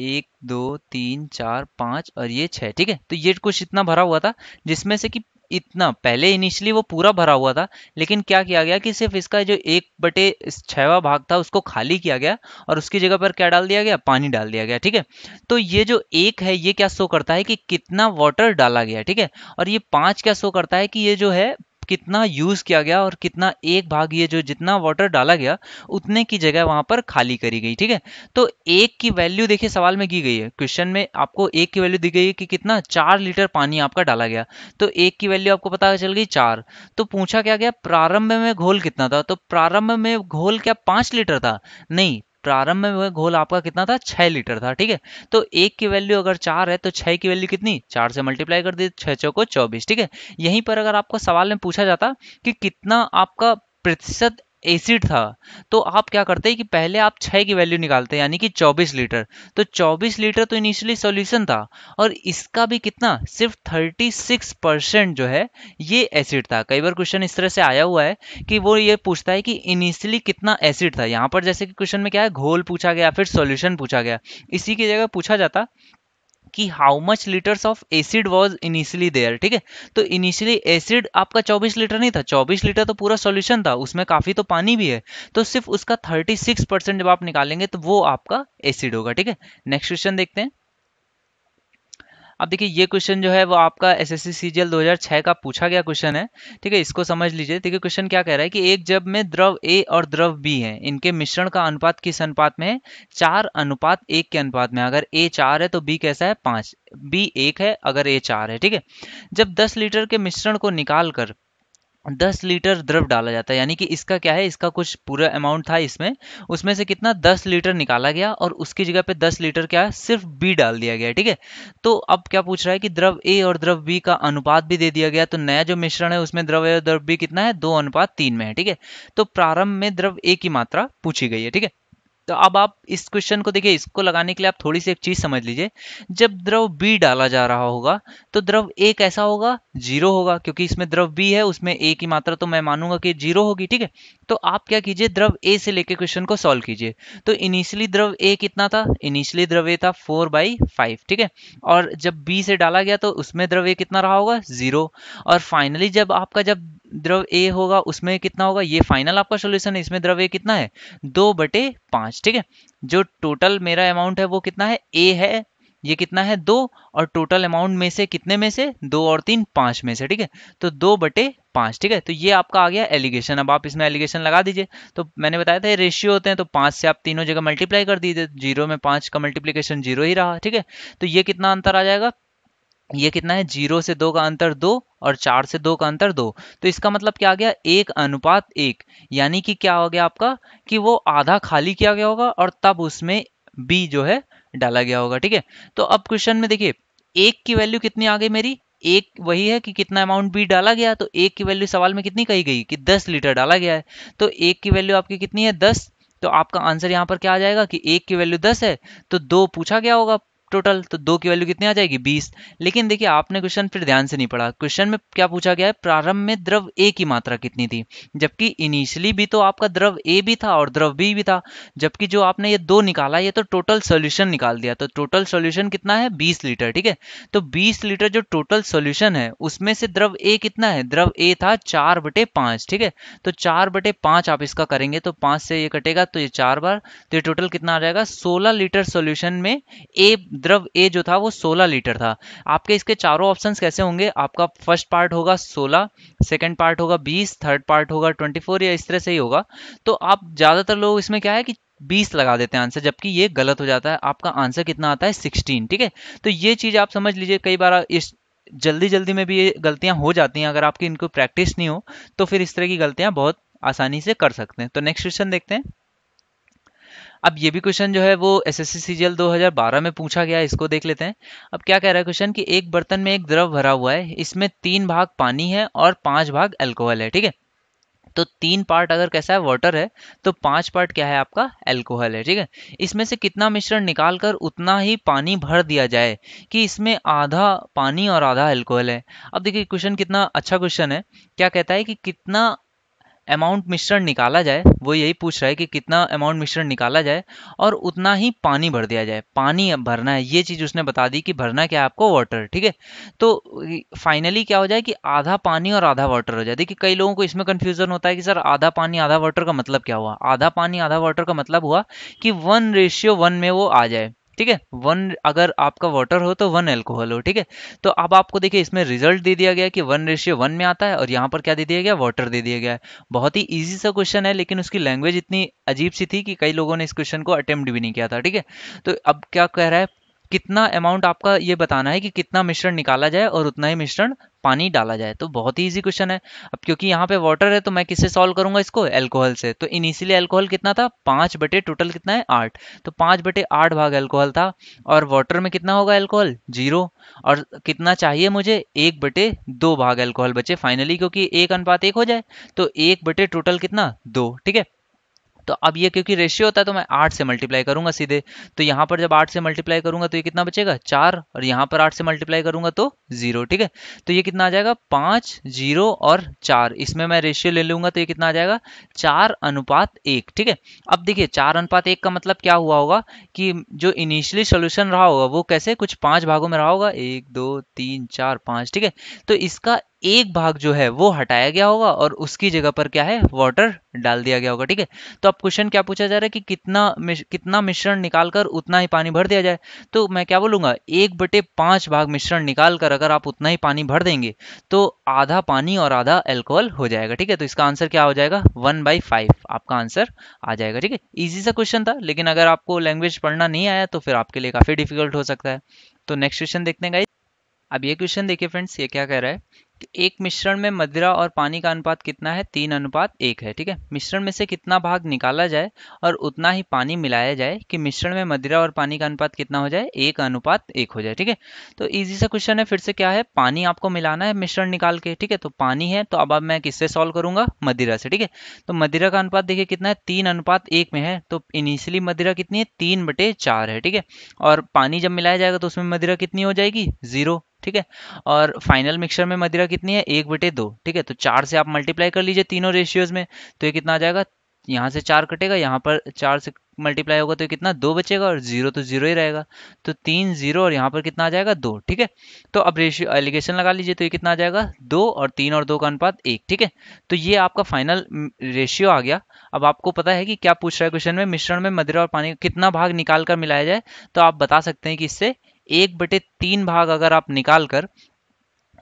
एक दो तीन चार पाँच और ये छः ठीक है तो ये कुछ इतना भरा हुआ था जिसमें से कि इतना पहले इनिशियली वो पूरा भरा हुआ था लेकिन क्या किया गया कि सिर्फ इसका जो एक बटे छवा भाग था उसको खाली किया गया और उसकी जगह पर क्या डाल दिया गया पानी डाल दिया गया ठीक है तो ये जो एक है ये क्या शो करता है कि कितना वाटर डाला गया ठीक है और ये पाँच क्या शो करता है कि ये जो है कितना यूज किया गया और कितना एक भाग ये जो जितना वाटर डाला गया उतने की जगह वहां पर खाली करी गई ठीक है तो एक की वैल्यू देखिए सवाल में की गई है क्वेश्चन में आपको एक की वैल्यू दी गई है कि कितना चार लीटर पानी आपका डाला गया तो एक की वैल्यू आपको पता चल गई चार तो पूछा क्या गया प्रारंभ में घोल कितना था तो प्रारंभ में घोल क्या पांच लीटर था नहीं प्रारंभ में वह घोल आपका कितना था छह लीटर था ठीक है तो एक की वैल्यू अगर चार है तो छह की वैल्यू कितनी चार से मल्टीप्लाई कर दी छह चौको चौबीस ठीक है यहीं पर अगर आपको सवाल में पूछा जाता कि कितना आपका प्रतिशत एसिड था तो आप क्या करते हैं कि पहले आप 6 की वैल्यू निकालते हैं यानी कि 24 लीटर तो 24 लीटर तो इनिशियली सॉल्यूशन था और इसका भी कितना सिर्फ 36 परसेंट जो है ये एसिड था कई बार क्वेश्चन इस तरह से आया हुआ है कि वो ये पूछता है कि इनिशियली कितना एसिड था यहाँ पर जैसे कि क्वेश्चन में क्या है घोल पूछा गया फिर सोल्यूशन पूछा गया इसी की जगह पूछा जाता कि how much litres of acid was initially there ठीक है तो इनिशियली एसिड आपका 24 लीटर नहीं था 24 लीटर तो पूरा सॉल्यूशन था उसमें काफ़ी तो पानी भी है तो सिर्फ उसका 36 परसेंट जब आप निकालेंगे तो वो आपका एसिड होगा ठीक है नेक्स्ट क्वेश्चन देखते हैं अब देखिए ये क्वेश्चन जो है वो आपका एस एस सी का पूछा गया क्वेश्चन है ठीक है इसको समझ लीजिए देखिए क्वेश्चन क्या कह रहा है कि एक जब में द्रव ए और द्रव बी है इनके मिश्रण का अनुपात किस अनुपात में है चार अनुपात एक के अनुपात में अगर ए चार है तो बी कैसा है पांच बी एक है अगर ए चार है ठीक है जब दस लीटर के मिश्रण को निकाल कर दस लीटर द्रव डाला जाता है यानी कि इसका क्या है इसका कुछ पूरा अमाउंट था इसमें उसमें से कितना दस लीटर निकाला गया और उसकी जगह पे दस लीटर क्या है सिर्फ बी डाल दिया गया ठीक है तो अब क्या पूछ रहा है कि द्रव ए और द्रव बी का अनुपात भी दे दिया गया तो नया जो मिश्रण है उसमें द्रव ए और द्रव बी कितना है दो अनुपात तीन में है ठीक है तो प्रारंभ में द्रव ए की मात्रा पूछी गई है ठीक है तो अब आप इस क्वेश्चन को देखिए इसको लगाने के लिए आप थोड़ी सी एक चीज समझ लीजिए जब द्रव बी डाला जा रहा होगा तो द्रव ए कैसा होगा जीरो होगा क्योंकि इसमें द्रव बी है उसमें ए की मात्रा तो मैं मानूंगा कि जीरो होगी ठीक है तो आप क्या कीजिए द्रव ए से लेके क्वेश्चन को सॉल्व कीजिए तो इनिशियली द्रव ए कितना था इनिशियली द्रव ए था फोर बाई फाइव ठीक है और जब बी से डाला गया तो उसमें द्रव ए कितना रहा होगा जीरो और फाइनली जब आपका जब द्रव ए होगा उसमें कितना होगा ये फाइनल आपका सोल्यूशन है इसमें द्रव ए कितना है दो बटे पांच ठीक है जो टोटल मेरा अमाउंट है वो कितना है ए है ये कितना है दो और टोटल अमाउंट में से कितने में से दो और तीन पांच में से ठीक है तो दो बटे पांच ठीक है तो ये आपका आ गया एलिगेशन अब आप इसमें एलिगेशन लगा दीजिए तो मैंने बताया था ये रेशियो होते हैं तो पांच से आप तीनों जगह मल्टीप्लाई कर दीजिए जीरो में पांच का मल्टीप्लीकेशन जीरो ही रहा ठीक है तो ये कितना अंतर आ जाएगा ये कितना है जीरो से दो का अंतर दो और चार से दो का अंतर दो तो इसका मतलब क्या आ गया एक अनुपात एक यानी कि क्या हो गया आपका कि वो आधा खाली किया गया होगा और तब उसमें बी जो है डाला गया होगा ठीक है तो अब क्वेश्चन में देखिए एक की वैल्यू कितनी आ गई मेरी एक वही है कि कितना अमाउंट बी डाला गया तो एक की वैल्यू सवाल में कितनी कही गई कि दस लीटर डाला गया है तो एक की वैल्यू आपकी कितनी है दस तो आपका आंसर यहाँ पर क्या आ जाएगा कि एक की वैल्यू दस है तो दो पूछा गया होगा टोटल तो दो की वैल्यू कितनी आ जाएगी बीस लेकिन देखिए आपने क्वेश्चन फिर ध्यान से नहीं पढ़ा क्वेश्चन में क्या पूछा गया है प्रारंभ में द्रव ए की मात्रा कितनी थी जबकि इनिशियली भी तो आपका द्रव ए भी था और द्रव बी भी था जबकि जो आपने ये दो निकाला ये तो टोटल सोल्यूशन निकाल दिया तो टोटल सोल्यूशन कितना है बीस लीटर ठीक है तो बीस लीटर जो टोटल सोल्यूशन है उसमें से द्रव ए कितना है द्रव ए था चार बटे पांच ठीक है तो चार बटे पांच आप इसका करेंगे तो पांच से ये कटेगा तो ये चार बार तो ये टोटल कितना आ जाएगा सोलह लीटर सोल्यूशन में ए द्रव ए जो था वो 16 लीटर था आपके इसके चारों ऑप्शंस कैसे होंगे आपका फर्स्ट पार्ट होगा 16 सेकंड पार्ट होगा 20 थर्ड पार्ट होगा 24 या इस तरह से ही होगा तो आप ज़्यादातर लोग इसमें क्या है कि 20 लगा देते हैं आंसर जबकि ये गलत हो जाता है आपका आंसर कितना आता है सिक्सटीन ठीक है तो ये चीज़ आप समझ लीजिए कई बार इस जल्दी जल्दी में भी ये गलतियां हो जाती हैं अगर आपकी इनको प्रैक्टिस नहीं हो तो फिर इस तरह की गलतियां बहुत आसानी से कर सकते हैं तो नेक्स्ट क्वेश्चन देखते हैं अब ये भी क्वेश्चन जो है वो एस एस सी 2012 में पूछा गया इसको देख लेते हैं अब क्या कह रहा है क्वेश्चन कि एक बर्तन में एक द्रव भरा हुआ है इसमें तीन भाग पानी है और पांच भाग एल्कोहल है ठीक है तो तीन पार्ट अगर कैसा है वाटर है तो पांच पार्ट क्या है आपका एल्कोहल है ठीक है इसमें से कितना मिश्रण निकालकर उतना ही पानी भर दिया जाए कि इसमें आधा पानी और आधा एल्कोहल है अब देखिए क्वेश्चन कितना अच्छा क्वेश्चन है क्या कहता है कि कितना अमाउंट मिश्रण निकाला जाए वो यही पूछ रहा है कि कितना अमाउंट मिश्रण निकाला जाए और उतना ही पानी भर दिया जाए पानी भरना है ये चीज़ उसने बता दी कि भरना क्या आपको वाटर ठीक है तो फाइनली क्या हो जाए कि आधा पानी और आधा वाटर हो जाए देखिए कई लोगों को इसमें कन्फ्यूज़न होता है कि सर आधा पानी आधा वाटर का मतलब क्या हुआ आधा पानी आधा वाटर का मतलब हुआ कि वन रेशियो वन में वो आ जाए ठीक है वन अगर आपका वाटर हो तो वन एल्कोहल हो ठीक है तो अब आपको देखिए इसमें रिजल्ट दे दिया गया कि वन रेशियो वन में आता है और यहाँ पर क्या दे दिया गया वाटर दे दिया गया है बहुत ही ईजी सा क्वेश्चन है लेकिन उसकी लैंग्वेज इतनी अजीब सी थी कि कई लोगों ने इस क्वेश्चन को अटेम्प्ट भी नहीं किया था ठीक है तो अब क्या कह रहा है कितना अमाउंट आपका ये बताना है कि कितना मिश्रण निकाला जाए और उतना ही मिश्रण पानी डाला जाए तो बहुत ही इजी क्वेश्चन है अब क्योंकि यहाँ पे वाटर है तो मैं किससे सॉल्व करूंगा इसको एल्कोहल से तो इनिशियली एल्कोहल कितना था पांच बटे टोटल कितना है आठ तो पांच बटे आठ भाग एल्कोहल था और वाटर में कितना होगा एल्कोहल जीरो और कितना चाहिए मुझे एक बटे दो भाग एल्कोहल बचे फाइनली क्योंकि एक अनुपात एक हो जाए तो एक बटे टोटल कितना दो ठीक है तो अब ये क्योंकि रेशियो होता है तो मैं आठ से मल्टीप्लाई करूंगा सीधे तो यहाँ पर जब आठ से मल्टीप्लाई करूंगा तो ये कितना बचेगा चार और यहाँ पर आठ से मल्टीप्लाई करूंगा तो जीरो ठीक है तो ये कितना आ जाएगा पाँच जीरो और चार इसमें मैं रेशियो ले लूंगा तो ये कितना आ जाएगा चार अनुपात एक ठीक है अब देखिए चार अनुपात एक का मतलब क्या हुआ होगा कि जो इनिशियली सोल्यूशन रहा होगा वो कैसे कुछ पांच भागों में रहा होगा एक दो तीन चार पांच ठीक है तो इसका एक भाग जो है वो हटाया गया होगा और उसकी जगह पर क्या है वाटर डाल दिया गया होगा ठीक है तो अब क्वेश्चन क्या पूछा जा रहा है कि कितना कितना मिश्रण निकालकर उतना ही पानी भर दिया जाए तो मैं क्या बोलूंगा एक बटे पांच भाग मिश्रण निकालकर अगर आप उतना ही पानी भर देंगे तो आधा पानी और आधा एल्कोहल हो जाएगा ठीक है तो इसका आंसर क्या हो जाएगा वन बाई फाइव आपका आंसर आ जाएगा ठीक है ईजी सा क्वेश्चन था लेकिन अगर आपको लैंग्वेज पढ़ना नहीं आया तो फिर आपके लिए काफी डिफिकल्ट हो सकता है तो नेक्स्ट क्वेश्चन देखते हैं अब ये क्वेश्चन देखिए फ्रेंड्स ये क्या कह रहा है एक मिश्रण में मदिरा और पानी का अनुपात कितना है तीन अनुपात एक है ठीक है मिश्रण में से कितना भाग निकाला जाए और उतना ही पानी मिलाया जाए कि मिश्रण में मदिरा और पानी का अनुपात कितना हो जाए एक अनुपात एक हो जाए ठीक है तो ईजी सा क्वेश्चन है फिर से क्या है पानी आपको मिलाना है मिश्रण निकाल के ठीक है तो पानी है तो अब अब मैं किससे सॉल्व करूंगा मदिरा से ठीक है तो मदिरा का अनुपात देखिए कितना है तीन अनुपात एक में है तो इनिशियली मदिरा कितनी है तीन बटे चार है ठीक है और पानी जब मिलाया जाएगा तो उसमें मदिरा कितनी हो जाएगी जीरो ठीक है और फाइनल मिक्सचर में मदिरा कितनी है एक बटे दो ठीक है तो चार से आप मल्टीप्लाई कर लीजिए तीनों रेशियोज में तो ये कितना आ जाएगा यहाँ से चार कटेगा यहाँ पर चार से मल्टीप्लाई होगा तो कितना दो बचेगा और जीरो तो जीरो ही रहेगा तो तीन जीरो और यहाँ पर कितना आ जाएगा दो ठीक है तो अब रेशियो एलिगेशन लगा लीजिए तो ये कितना आ जाएगा दो और तीन और दो का अनुपात एक ठीक है तो ये आपका फाइनल रेशियो आ गया अब आपको पता है कि क्या पूछ रहा है क्वेश्चन में मिश्रण में मदिरा और पानी कितना भाग निकाल कर मिलाया जाए तो आप बता सकते हैं कि इससे एक बटे तीन भाग अगर आप निकाल कर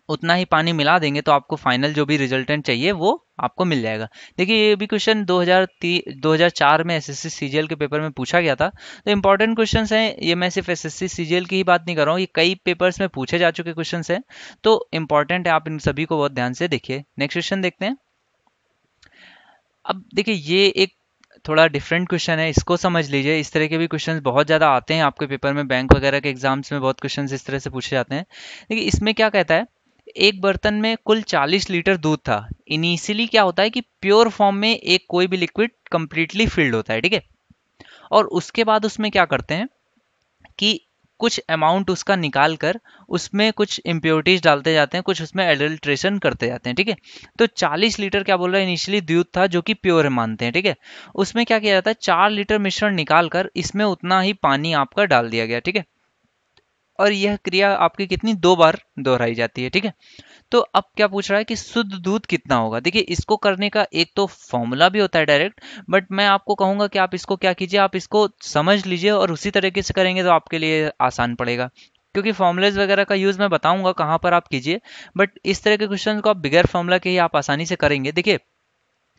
उतना ही पानी मिला देंगे तो आपको फाइनल जो भी रिजल्टेंट चाहिए वो आपको मिल जाएगा देखिए ये भी क्वेश्चन 2003 2004 में एसएससी सीजीएल के पेपर में पूछा गया था तो इंपॉर्टेंट क्वेश्चन हैं ये मैं सिर्फ एसएससी सीजीएल की ही बात नहीं कर रहा हूँ ये कई पेपर्स में पूछे जा चुके क्वेश्चन हैं तो इंपॉर्टेंट है आप इन सभी को बहुत ध्यान से देखिए नेक्स्ट क्वेश्चन देखते हैं अब देखिए ये एक थोड़ा डिफरेंट क्वेश्चन है इसको समझ लीजिए इस तरह के भी क्वेश्चन बहुत ज़्यादा आते हैं आपके पेपर में बैंक वगैरह के एग्जाम्स में बहुत क्वेश्चन इस तरह से पूछे जाते हैं देखिए इसमें क्या कहता है एक बर्तन में कुल 40 लीटर दूध था इनिशियली क्या होता है कि प्योर फॉर्म में एक कोई भी लिक्विड कंप्लीटली फिल्ड होता है ठीक है और उसके बाद उसमें क्या करते हैं कि कुछ अमाउंट उसका निकाल कर उसमें कुछ इम्प्योरिटीज डालते जाते हैं कुछ उसमें एडल्ट्रेशन करते जाते हैं ठीक है तो 40 लीटर क्या बोल रहा है इनिशियली दूध था जो कि प्योर है मानते हैं ठीक है उसमें क्या किया जाता है चार लीटर मिश्रण निकाल कर इसमें उतना ही पानी आपका डाल दिया गया ठीक है और यह क्रिया आपकी कितनी दो बार दोहराई जाती है ठीक है तो अब क्या पूछ रहा है कि शुद्ध दूध कितना होगा देखिए इसको करने का एक तो फॉर्मूला भी होता है डायरेक्ट बट मैं आपको कहूंगा कि आप इसको क्या कीजिए आप इसको समझ लीजिए और उसी तरीके से करेंगे तो आपके लिए आसान पड़ेगा क्योंकि फॉर्मुलेज वगैरह का यूज़ मैं बताऊंगा कहां पर आप कीजिए बट इस तरह के क्वेश्चन को आप बिगैर फॉर्मूला के ही आप आसानी से करेंगे देखिए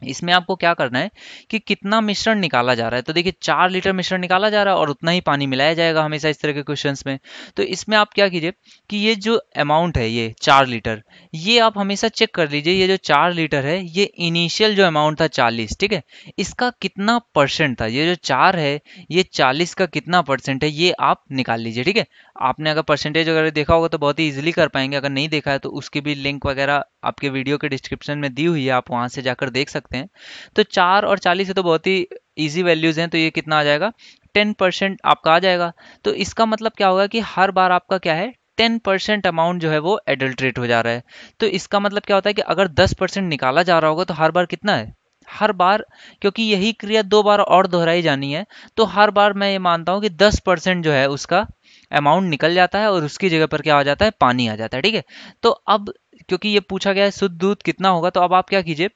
इसमें आपको क्या करना है कि कितना मिश्रण निकाला जा रहा है तो देखिए चार लीटर मिश्रण निकाला जा रहा है और उतना ही पानी मिलाया जाएगा हमेशा इस तरह के क्वेश्चन में तो इसमें आप क्या कीजिए कि ये जो अमाउंट है ये चार लीटर ये आप हमेशा चेक कर लीजिए ये जो चार लीटर है ये इनिशियल जो अमाउंट था चालीस ठीक है इसका कितना परसेंट था ये जो चार है ये चालीस का कितना परसेंट है ये आप निकाल लीजिए ठीक है आपने अगर परसेंटेज वगैरह देखा होगा तो बहुत ही ईजिली कर पाएंगे अगर नहीं देखा है तो उसकी भी लिंक वगैरह आपके वीडियो के डिस्क्रिप्शन में दी हुई है आप वहाँ से जाकर देख सकते हैं तो चार और चालीस है तो बहुत ही ईजी वैल्यूज़ हैं तो ये कितना आ जाएगा टेन परसेंट आपका आ जाएगा तो इसका मतलब क्या होगा कि हर बार आपका क्या है टेन परसेंट अमाउंट जो है वो एडल्ट्रेट हो जा रहा है तो इसका मतलब क्या होता है कि अगर दस परसेंट निकाला जा रहा होगा तो हर बार कितना है हर बार क्योंकि यही क्रिया दो बार और दोहराई जानी है तो हर बार मैं ये मानता हूँ कि दस परसेंट जो है उसका अमाउंट निकल जाता है और उसकी जगह पर क्या आ जाता है पानी आ जाता है ठीक है तो अब क्योंकि ये पूछा गया है शुद्ध दूध कितना होगा तो अब आप क्या कीजिए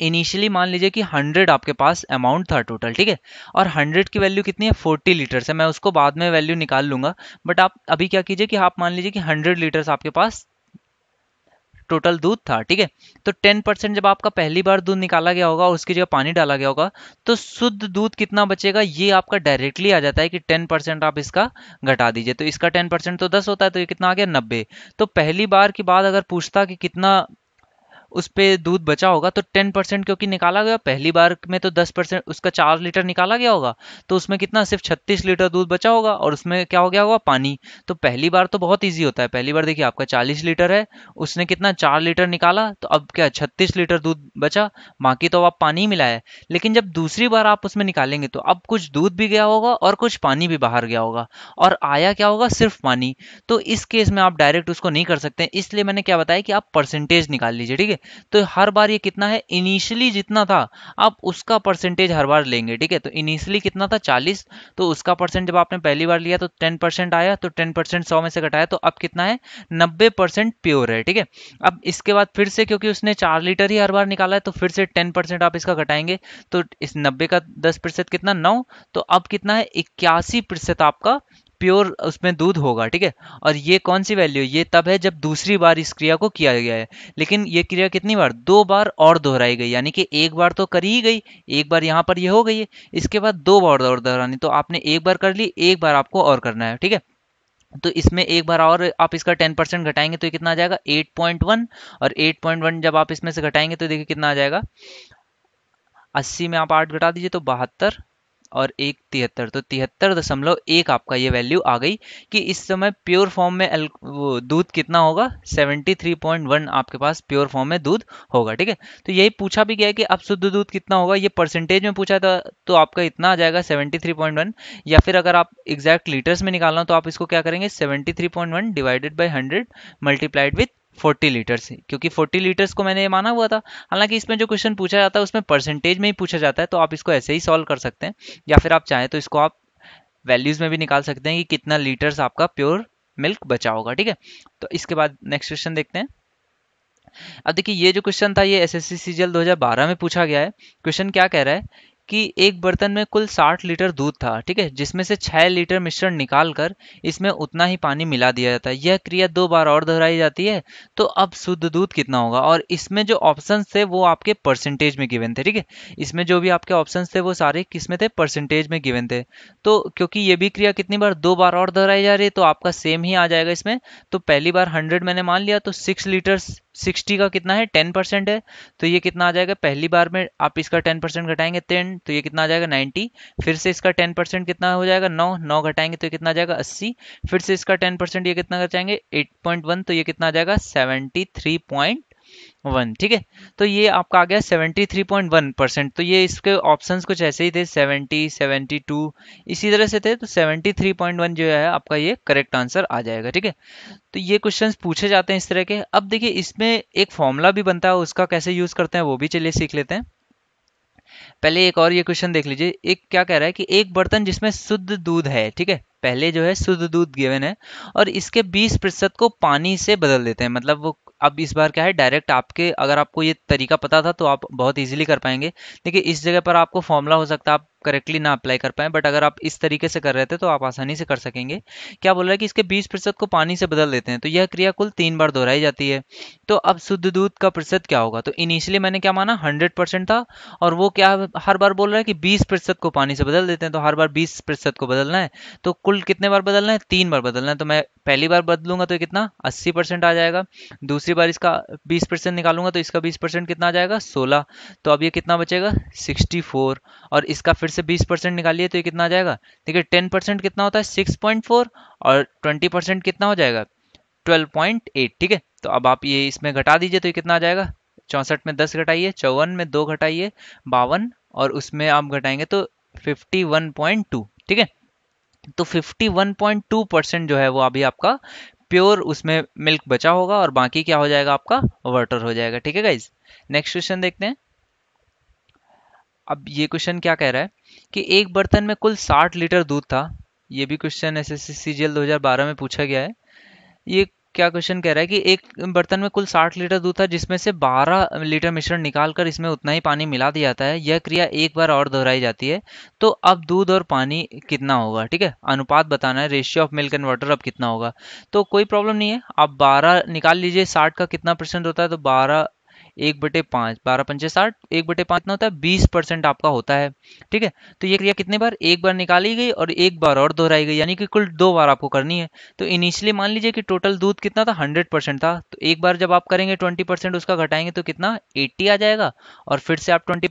इनिशियली मान लीजिए कि 100 आपके पास अमाउंट था टोटल ठीक है और 100 की वैल्यू कितनी है 40 लीटर से मैं उसको बाद में वैल्यू निकाल लूंगा बट आप अभी क्या कीजिए कि आप मान लीजिए कि 100 लीटर्स आपके पास टोटल दूध था ठीक है तो टेन परसेंट जब आपका पहली बार दूध निकाला गया होगा उसकी जगह पानी डाला गया होगा तो शुद्ध दूध कितना बचेगा ये आपका डायरेक्टली आ जाता है कि टेन परसेंट आप इसका घटा दीजिए तो इसका टेन परसेंट तो दस होता है तो ये कितना आ गया नब्बे तो पहली बार की बात अगर पूछता कि कितना उस पर दूध बचा होगा तो टेन परसेंट क्योंकि निकाला गया पहली बार में तो दस परसेंट उसका चार लीटर निकाला गया होगा तो उसमें कितना सिर्फ छत्तीस लीटर दूध बचा होगा और उसमें क्या हो गया होगा पानी तो पहली बार तो बहुत ईजी होता है पहली बार देखिए आपका चालीस लीटर है उसने कितना चार लीटर निकाला तो अब क्या छत्तीस लीटर दूध बचा बाकी तो आप पानी मिला है लेकिन जब दूसरी बार आप उसमें निकालेंगे तो अब कुछ दूध भी गया होगा और कुछ पानी भी बाहर गया होगा और आया क्या होगा सिर्फ पानी तो इस केस में आप डायरेक्ट उसको नहीं कर सकते इसलिए मैंने क्या बताया कि आप परसेंटेज निकाल लीजिए ठीक है तो हर बार ये कितना है इनिशियली जितना था आप उसका परसेंटेज हर बार लेंगे ठीक है तो इनिशियली कितना था 40 तो उसका परसेंट जब आपने पहली बार लिया तो 10 परसेंट आया तो 10 परसेंट सौ में से घटाया तो अब कितना है 90 परसेंट प्योर है ठीक है अब इसके बाद फिर से क्योंकि उसने चार लीटर ही हर बार निकाला है तो फिर से टेन आप इसका घटाएंगे तो इस नब्बे का दस कितना नौ तो अब कितना है इक्यासी आपका प्योर उसमें दूध होगा ठीक है और ये कौन सी वैल्यू ये तब है जब दूसरी बार इस क्रिया को किया गया है लेकिन ये क्रिया कितनी बार दो बार और दोहराई गई यानी कि एक बार तो करी ही गई एक बार यहाँ पर यह हो गई है इसके बाद दो बार और दोहरानी तो आपने एक बार कर ली एक बार आपको और करना है ठीक है तो इसमें एक बार और आप इसका 10 परसेंट घटाएंगे तो ये कितना आ जाएगा 8.1 और 8.1 जब आप इसमें से घटाएंगे तो देखिए कितना आ जाएगा 80 में आप 8 घटा दीजिए तो बहत्तर और एक तिहत्तर तो तिहत्तर दशमलव एक आपका ये वैल्यू आ गई कि इस समय प्योर फॉर्म में दूध कितना होगा 73.1 आपके पास प्योर फॉर्म में दूध होगा ठीक है तो यही पूछा भी गया है कि अब शुद्ध दूध कितना होगा ये परसेंटेज में पूछा था तो आपका इतना आ जाएगा 73.1 या फिर अगर आप एग्जैक्ट लीटर्स में निकालना तो आप इसको क्या करेंगे seventy divided by hundred multiplied with 40 litres क्योंकि फोर्टी लीटर्स को मैंने माना हुआ था हालांकि इसमें जो क्वेश्चन पूछा जाता है उसमें परसेंटेज में ही पूछा जाता है तो आप इसको ऐसे ही सॉल्व कर सकते हैं या फिर आप चाहें तो इसको आप वैल्यूज में भी निकाल सकते हैं कि कितना लीटर्स आपका प्योर मिल्क बचा होगा ठीक है तो इसके बाद नेक्स्ट क्वेश्चन देखते हैं अब देखिए ये जो क्वेश्चन था ये एस एस सी सी सीजल 2012 में पूछा गया है क्वेश्चन क्या कह रहा है कि एक बर्तन में कुल 60 लीटर दूध था ठीक है जिसमें से 6 लीटर मिश्रण निकाल कर इसमें उतना ही पानी मिला दिया जाता है यह क्रिया दो बार और दोहराई जाती है तो अब शुद्ध दूध कितना होगा और इसमें जो ऑप्शन थे वो आपके परसेंटेज में गिवन थे ठीक है इसमें जो भी आपके ऑप्शन थे वो सारे किसमें थे परसेंटेज में गिवन थे तो क्योंकि ये भी क्रिया कितनी बार दो बार और दोहराई जा रही है तो आपका सेम ही आ जाएगा इसमें तो पहली बार हंड्रेड मैंने मान लिया तो सिक्स लीटर्स सिक्सटी का कितना है टेन परसेंट है तो ये कितना आ जाएगा पहली बार में आप इसका टेन परसेंट घटाएंगे टेन तो ये कितना आ जाएगा नाइन्टी फिर से इसका टेन परसेंट कितना हो जाएगा नौ नौ घटाएंगे तो ये कितना आ जाएगा अस्सी फिर से इसका टेन परसेंट ये कितना घटाएंगे एट पॉइंट वन तो ये कितना आ जाएगा सेवेंटी थ्री पॉइंट वन ठीक है तो ये आपका आ गया seventy three point one percent तो ये इसके ऑप्शंस कुछ ऐसे ही थे सेवेंटी सेवेंटी टू इसी तरह से थे तो सेवेंटी थ्री पॉइंट वन जो है आपका ये करेक्ट आंसर आ जाएगा ठीक है तो ये क्वेश्चंस पूछे जाते हैं इस तरह के अब देखिए इसमें एक फॉर्मूला भी बनता है उसका कैसे यूज करते हैं वो भी चलिए सीख लेते हैं पहले एक और ये क्वेश्चन देख लीजिए एक क्या कह रहा है कि एक बर्तन जिसमें शुद्ध दूध है ठीक है पहले जो है शुद्ध दूध गिवन है और इसके 20 प्रतिशत को पानी से बदल देते हैं मतलब वो अब इस बार क्या है डायरेक्ट आपके अगर आपको ये तरीका पता था तो आप बहुत ईजिली कर पाएंगे देखिए इस जगह पर आपको फॉर्मूला हो सकता है आप करेक्टली ना अप्लाई कर पाए बट अगर आप इस तरीके से कर रहे थे तो आप आसानी से कर सकेंगे क्या बोल रहा है कि इसके बीस प्रतिशत को पानी से बदल देते हैं तो यह क्रिया कुल तीन बार दोहराई जाती है तो अब शुद्ध दूध का प्रतिशत क्या होगा तो इनिशियली मैंने क्या माना हंड्रेड परसेंट था और वो क्या हर बार बोल रहा है कि बीस प्रतिशत को पानी से बदल देते हैं तो हर बार बीस प्रतिशत को बदलना है तो कुल कितने बार बदलना है तीन बार बदलना है तो मैं पहली बार बदलूंगा तो कितना 80 परसेंट आ जाएगा दूसरी बार इसका 20 परसेंट निकालूंगा तो इसका 20 परसेंट कितना आ जाएगा 16 तो अब ये कितना बचेगा 64 और इसका फिर से 20 परसेंट निकालिए तो ये कितना आ जाएगा देखिए टेन परसेंट कितना होता है फोर और ट्वेंटी परसेंट कितना हो जाएगा एट ठीक है तो अब आप ये इसमें घटा दीजिए तो ये कितना आ जाएगा चौंसठ में दस घटाइए चौवन में दो घटाइए बावन और उसमें आप घटाएंगे तो 51.2 ठीक है तो 51.2 परसेंट जो है वो अभी आपका प्योर उसमें मिल्क बचा होगा और बाकी क्या हो जाएगा आपका वाटर हो जाएगा ठीक है गाइज नेक्स्ट क्वेश्चन देखते हैं अब ये क्वेश्चन क्या कह रहा है कि एक बर्तन में कुल 60 लीटर दूध था ये भी question S S C G 2012 में पूछा गया है ये क्या क्वेश्चन कह रहा है कि एक बर्तन में कुल 60 लीटर दूध था जिसमें से 12 लीटर मिश्रण निकालकर इसमें उतना ही पानी मिला दिया जाता है यह क्रिया एक बार और दोहराई जाती है तो अब दूध और पानी कितना होगा ठीक है अनुपात बताना है ratio of milk and water अब कितना होगा तो कोई प्रॉब्लम नहीं है आप बारह निकाल लीजिए साठ का कितना परसेंट होता है तो बारह एक बटे पाँच बारह पंचे साठ एक बटे पाँच ना होता है बीस परसेंट आपका होता है ठीक है तो ये क्रिया कितने बार एक बार निकाली गई और एक बार और दोहराई गई यानी कि कुल दो बार आपको करनी है तो इनिशियली मान लीजिए कि टोटल दूध कितना था हंड्रेड परसेंट था तो एक बार जब आप करेंगे ट्वेंटी परसेंट उसका घटाएंगे तो कितना एट्टी आ जाएगा और फिर से आप ट्वेंटी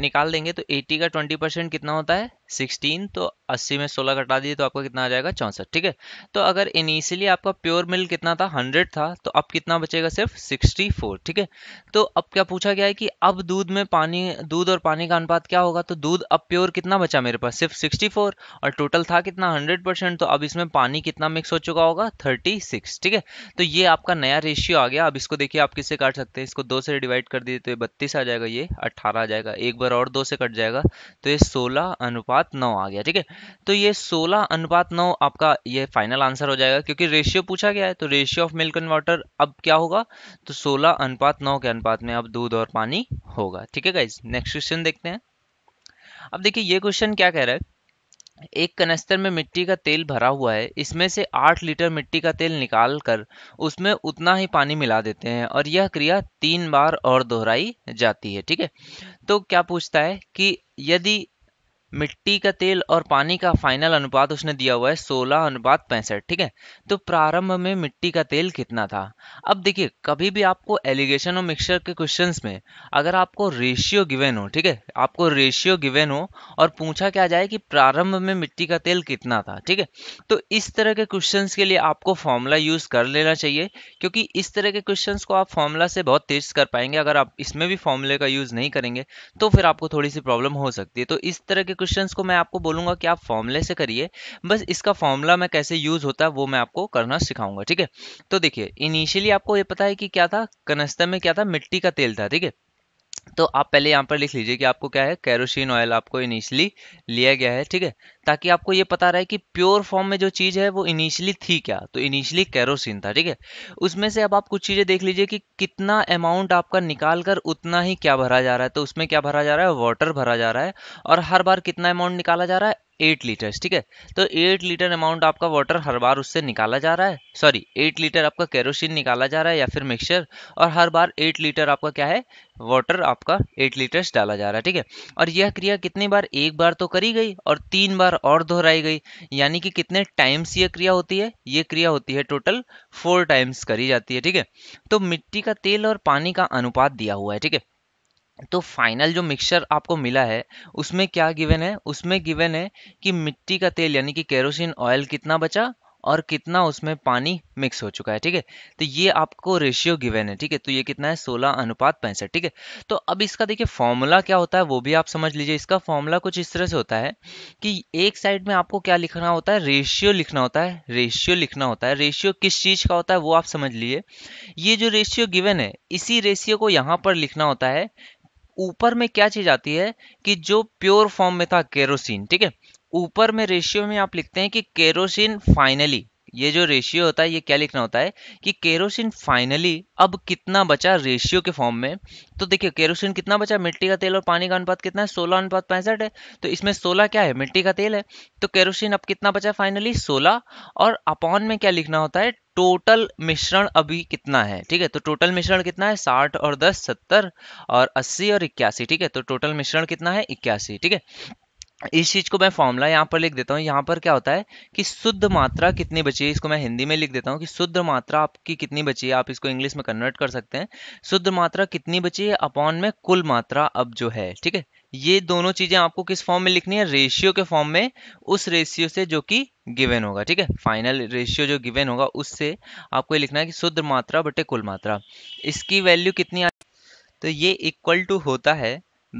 निकाल देंगे तो एट्टी का ट्वेंटी परसेंट कितना होता है सिक्सटीन तो अस्सी में सोलह कटा दिए तो आपका कितना आ जाएगा चौंसठ ठीक है तो अगर इनिशियली आपका प्योर मिल कितना था हंड्रेड था तो अब कितना बचेगा सिर्फ सिक्सटी फोर ठीक है तो अब क्या पूछा गया है कि अब दूध में पानी दूध और पानी का अनुपात क्या होगा तो दूध अब प्योर कितना बचा मेरे पास सिर्फ सिक्सटी फोर और टोटल था कितना हंड्रेड परसेंट तो अब इसमें पानी कितना मिक्स हो चुका होगा थर्टी सिक्स ठीक है तो ये आपका नया रेशियो आ गया अब इसको देखिए आप किससे काट सकते हैं इसको दो से डिवाइड कर दिए तो ये बत्तीस आ जाएगा ये अट्ठारह आ जाएगा एक बार और दो से कट जाएगा तो ये सोलह अनुपात अनुपात नौ आ गया ठीक है तो ये सोलह अनुपात नौ आपका ये फाइनल आंसर हो जाएगा क्योंकि रेशियो पूछा गया है तो ratio of milk and water अब क्या होगा तो सोलह अनुपात नौ के अनुपात में अब दूध और पानी होगा ठीक है गाइज नेक्स्ट क्वेश्चन देखते हैं अब देखिए ये क्वेश्चन क्या कह रहा है एक कनस्तर में मिट्टी का तेल भरा हुआ है इसमें से आठ लीटर मिट्टी का तेल निकाल कर उसमें उतना ही पानी मिला देते हैं और यह क्रिया तीन बार और दोहराई जाती है ठीक है तो क्या पूछता है कि यदि मिट्टी का तेल और पानी का फाइनल अनुपात उसने दिया हुआ है सोलह अनुपात पैंसठ ठीक है तो प्रारंभ में मिट्टी का तेल कितना था अब देखिए कभी भी आपको एलिगेशन और मिक्सचर के क्वेश्चन में अगर आपको रेशियो गिवेन हो ठीक है आपको रेशियो गिवेन हो और पूछा क्या जाए कि प्रारंभ में मिट्टी का तेल कितना था ठीक है तो इस तरह के क्वेश्चन के लिए आपको फॉर्मूला यूज कर लेना चाहिए क्योंकि इस तरह के क्वेश्चन को आप फॉर्मूला से बहुत तेज कर पाएंगे अगर आप इसमें भी फॉर्मूले का यूज नहीं करेंगे तो फिर आपको थोड़ी सी प्रॉब्लम हो सकती है तो इस तरह के क्वेश्चंस को मैं आपको बोलूंगा कि आप फॉर्मूले से करिए बस इसका फॉर्मूला मैं कैसे यूज होता है वो मैं आपको करना सिखाऊंगा ठीक है तो देखिए इनिशियली आपको ये पता है कि क्या था कनस्तर में क्या था मिट्टी का तेल था ठीक है तो आप पहले यहाँ पर लिख लीजिए कि आपको क्या है कैरोसिन ऑयल आपको इनिशियली लिया गया है ठीक है ताकि आपको ये पता रहे कि प्योर फॉर्म में जो चीज़ है वो इनिशियली थी क्या तो इनिशियली कैरोसिन था ठीक है उसमें से अब आप कुछ चीज़ें देख लीजिए कि कितना अमाउंट आपका निकाल कर उतना ही क्या भरा जा रहा है तो उसमें क्या भरा जा रहा है वाटर भरा जा रहा है और हर बार कितना अमाउंट निकाला जा रहा है एट लीटर ठीक है तो एट लीटर अमाउंट आपका वाटर हर बार उससे निकाला जा रहा है सॉरी एट लीटर आपका केरोसिन निकाला जा रहा है या फिर मिक्सचर और हर बार एट लीटर आपका क्या है वाटर आपका एट लीटर्स डाला जा रहा है ठीक है और यह क्रिया कितनी बार एक बार तो करी गई और तीन बार और दोहराई गई यानी कि कितने टाइम्स ये क्रिया होती है ये क्रिया होती है टोटल फोर टाइम्स करी जाती है ठीक है तो मिट्टी का तेल और पानी का अनुपात दिया हुआ है ठीक है तो फाइनल जो मिक्सचर आपको मिला है उसमें क्या गिवन है उसमें गिवन है कि मिट्टी का तेल यानी कि केरोसिन ऑयल कितना बचा और कितना उसमें पानी मिक्स हो चुका है ठीक है तो ये आपको रेशियो गिवन है ठीक है तो ये कितना है 16 अनुपात पैंसठ ठीक है तो अब इसका देखिए फॉर्मूला क्या होता है वो भी आप समझ लीजिए इसका फॉर्मूला कुछ इस तरह से होता है कि एक साइड में आपको क्या लिखना होता है रेशियो लिखना होता है रेशियो लिखना होता है रेशियो किस चीज़ का होता है वो आप समझ लीजिए ये जो रेशियो गिवन है इसी रेशियो को यहाँ पर लिखना होता है ऊपर में क्या चीज आती है कि जो प्योर फॉर्म में था केरोसिन ठीक है ऊपर में रेशियो में आप लिखते हैं कि केरोसिन फाइनली ये जो रेशियो होता है ये क्या लिखना होता है कि केरोसिन फाइनली अब कितना बचा रेशियो के फॉर्म में तो देखिए केरोसिन कितना बचा मिट्टी का तेल और पानी का अनुपात कितना है सोलह अनुपात पैंसठ है तो इसमें सोलह क्या है मिट्टी का तेल है तो केरोसिन अब कितना बचा फाइनली सोलह और अपॉन में क्या लिखना होता है टोटल मिश्रण अभी कितना है ठीक है तो टोटल मिश्रण कितना है साठ और दस सत्तर और अस्सी और इक्यासी ठीक है तो टोटल मिश्रण कितना है इक्यासी ठीक है इस चीज को मैं फॉर्मूला यहाँ पर लिख देता हूँ यहाँ पर क्या होता है कि शुद्ध मात्रा कितनी बची है इसको मैं हिंदी में लिख देता हूँ कि शुद्ध मात्रा आपकी कितनी बची है आप इसको इंग्लिश में कन्वर्ट कर सकते हैं शुद्ध मात्रा कितनी बची है अपॉन में कुल मात्रा अब जो है ठीक है ये दोनों चीजें आपको किस फॉर्म में लिखनी है रेशियो के फॉर्म में उस रेशियो से जो कि गिवन होगा ठीक है फाइनल रेशियो जो गिवन होगा उससे आपको लिखना है कि शुद्ध मात्रा बटे कुल मात्रा इसकी वैल्यू कितनी आ तो ये इक्वल टू होता है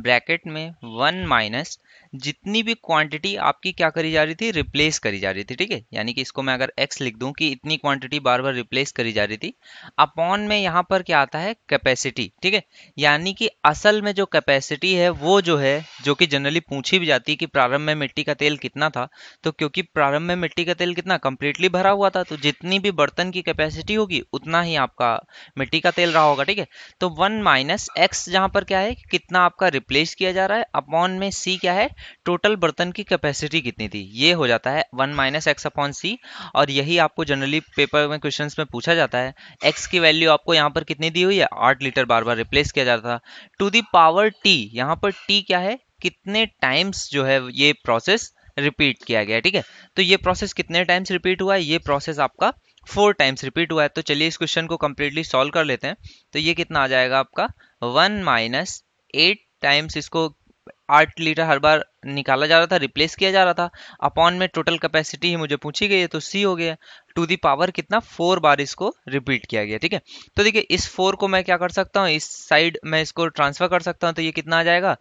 ब्रैकेट में वन माइनस जितनी भी क्वांटिटी आपकी क्या करी जा रही थी रिप्लेस करी जा रही थी ठीक है यानी कि इसको मैं अगर x लिख दूं कि इतनी क्वांटिटी बार बार रिप्लेस करी जा रही थी अपॉन में यहाँ पर क्या आता है कैपेसिटी ठीक है यानी कि असल में जो कैपेसिटी है वो जो है जो कि जनरली पूछी भी जाती है कि प्रारंभ में मिट्टी का तेल कितना था तो क्योंकि प्रारंभ में मिट्टी का तेल कितना कंप्लीटली भरा हुआ था तो जितनी भी बर्तन की कैपेसिटी होगी उतना ही आपका मिट्टी का तेल रहा होगा ठीक है तो वन माइनस एक्स पर क्या है कितना आपका रिप्लेस किया जा रहा है अपॉन में सी क्या है टोटल बर्तन की कैपेसिटी कितनी थी ये हो जाता है one minus X upon C और यही आपको जनरली पेपर में क्वेश्चन में पूछा जाता है एक्स की वैल्यू आपको यहाँ पर कितनी दी हुई है आठ लीटर बार बार रिप्लेस किया जाता था टू दी पावर टी यहाँ पर टी क्या है कितने टाइम्स जो है ये प्रोसेस रिपीट किया गया ठीक है तो ये प्रोसेस कितने टाइम्स रिपीट हुआ है ये प्रोसेस आपका फोर टाइम्स रिपीट हुआ है तो चलिए इस क्वेश्चन को कंप्लीटली सॉल्व कर लेते हैं तो ये कितना आ जाएगा आपका वन माइनस एट टाइम्स इसको आठ लीटर हर बार निकाला जा रहा था रिप्लेस किया जा रहा था अपॉन में टोटल कैपेसिटी ही मुझे पूछी गई है तो सी हो गया टू दी पावर कितना फोर बार इसको रिपीट किया गया ठीक है तो देखिए इस फोर को मैं क्या कर सकता हूँ इस साइड मैं इसको ट्रांसफर कर सकता हूँ तो ये कितना आ जाएगा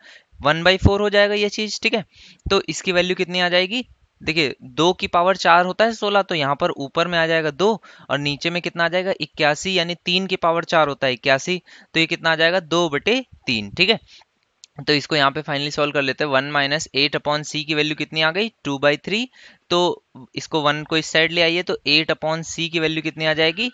वन बाई फोर हो जाएगा ये चीज़ ठीक है तो इसकी वैल्यू कितनी आ जाएगी देखिए दो की पावर चार होता है सोलह तो यहाँ पर ऊपर में आ जाएगा दो और नीचे में कितना आ जाएगा इक्यासी यानी तीन की पावर चार होता है इक्यासी तो ये कितना आ जाएगा दो बटे तीन ठीक है तो इसको यहाँ पे फाइनली सॉल्व कर लेते हैं one minus eight upon C की वैल्यू कितनी आ गई टू बाई थ्री तो इसको वन को इस साइड ले आइए तो एट अपॉन सी की वैल्यू कितनी आ जाएगी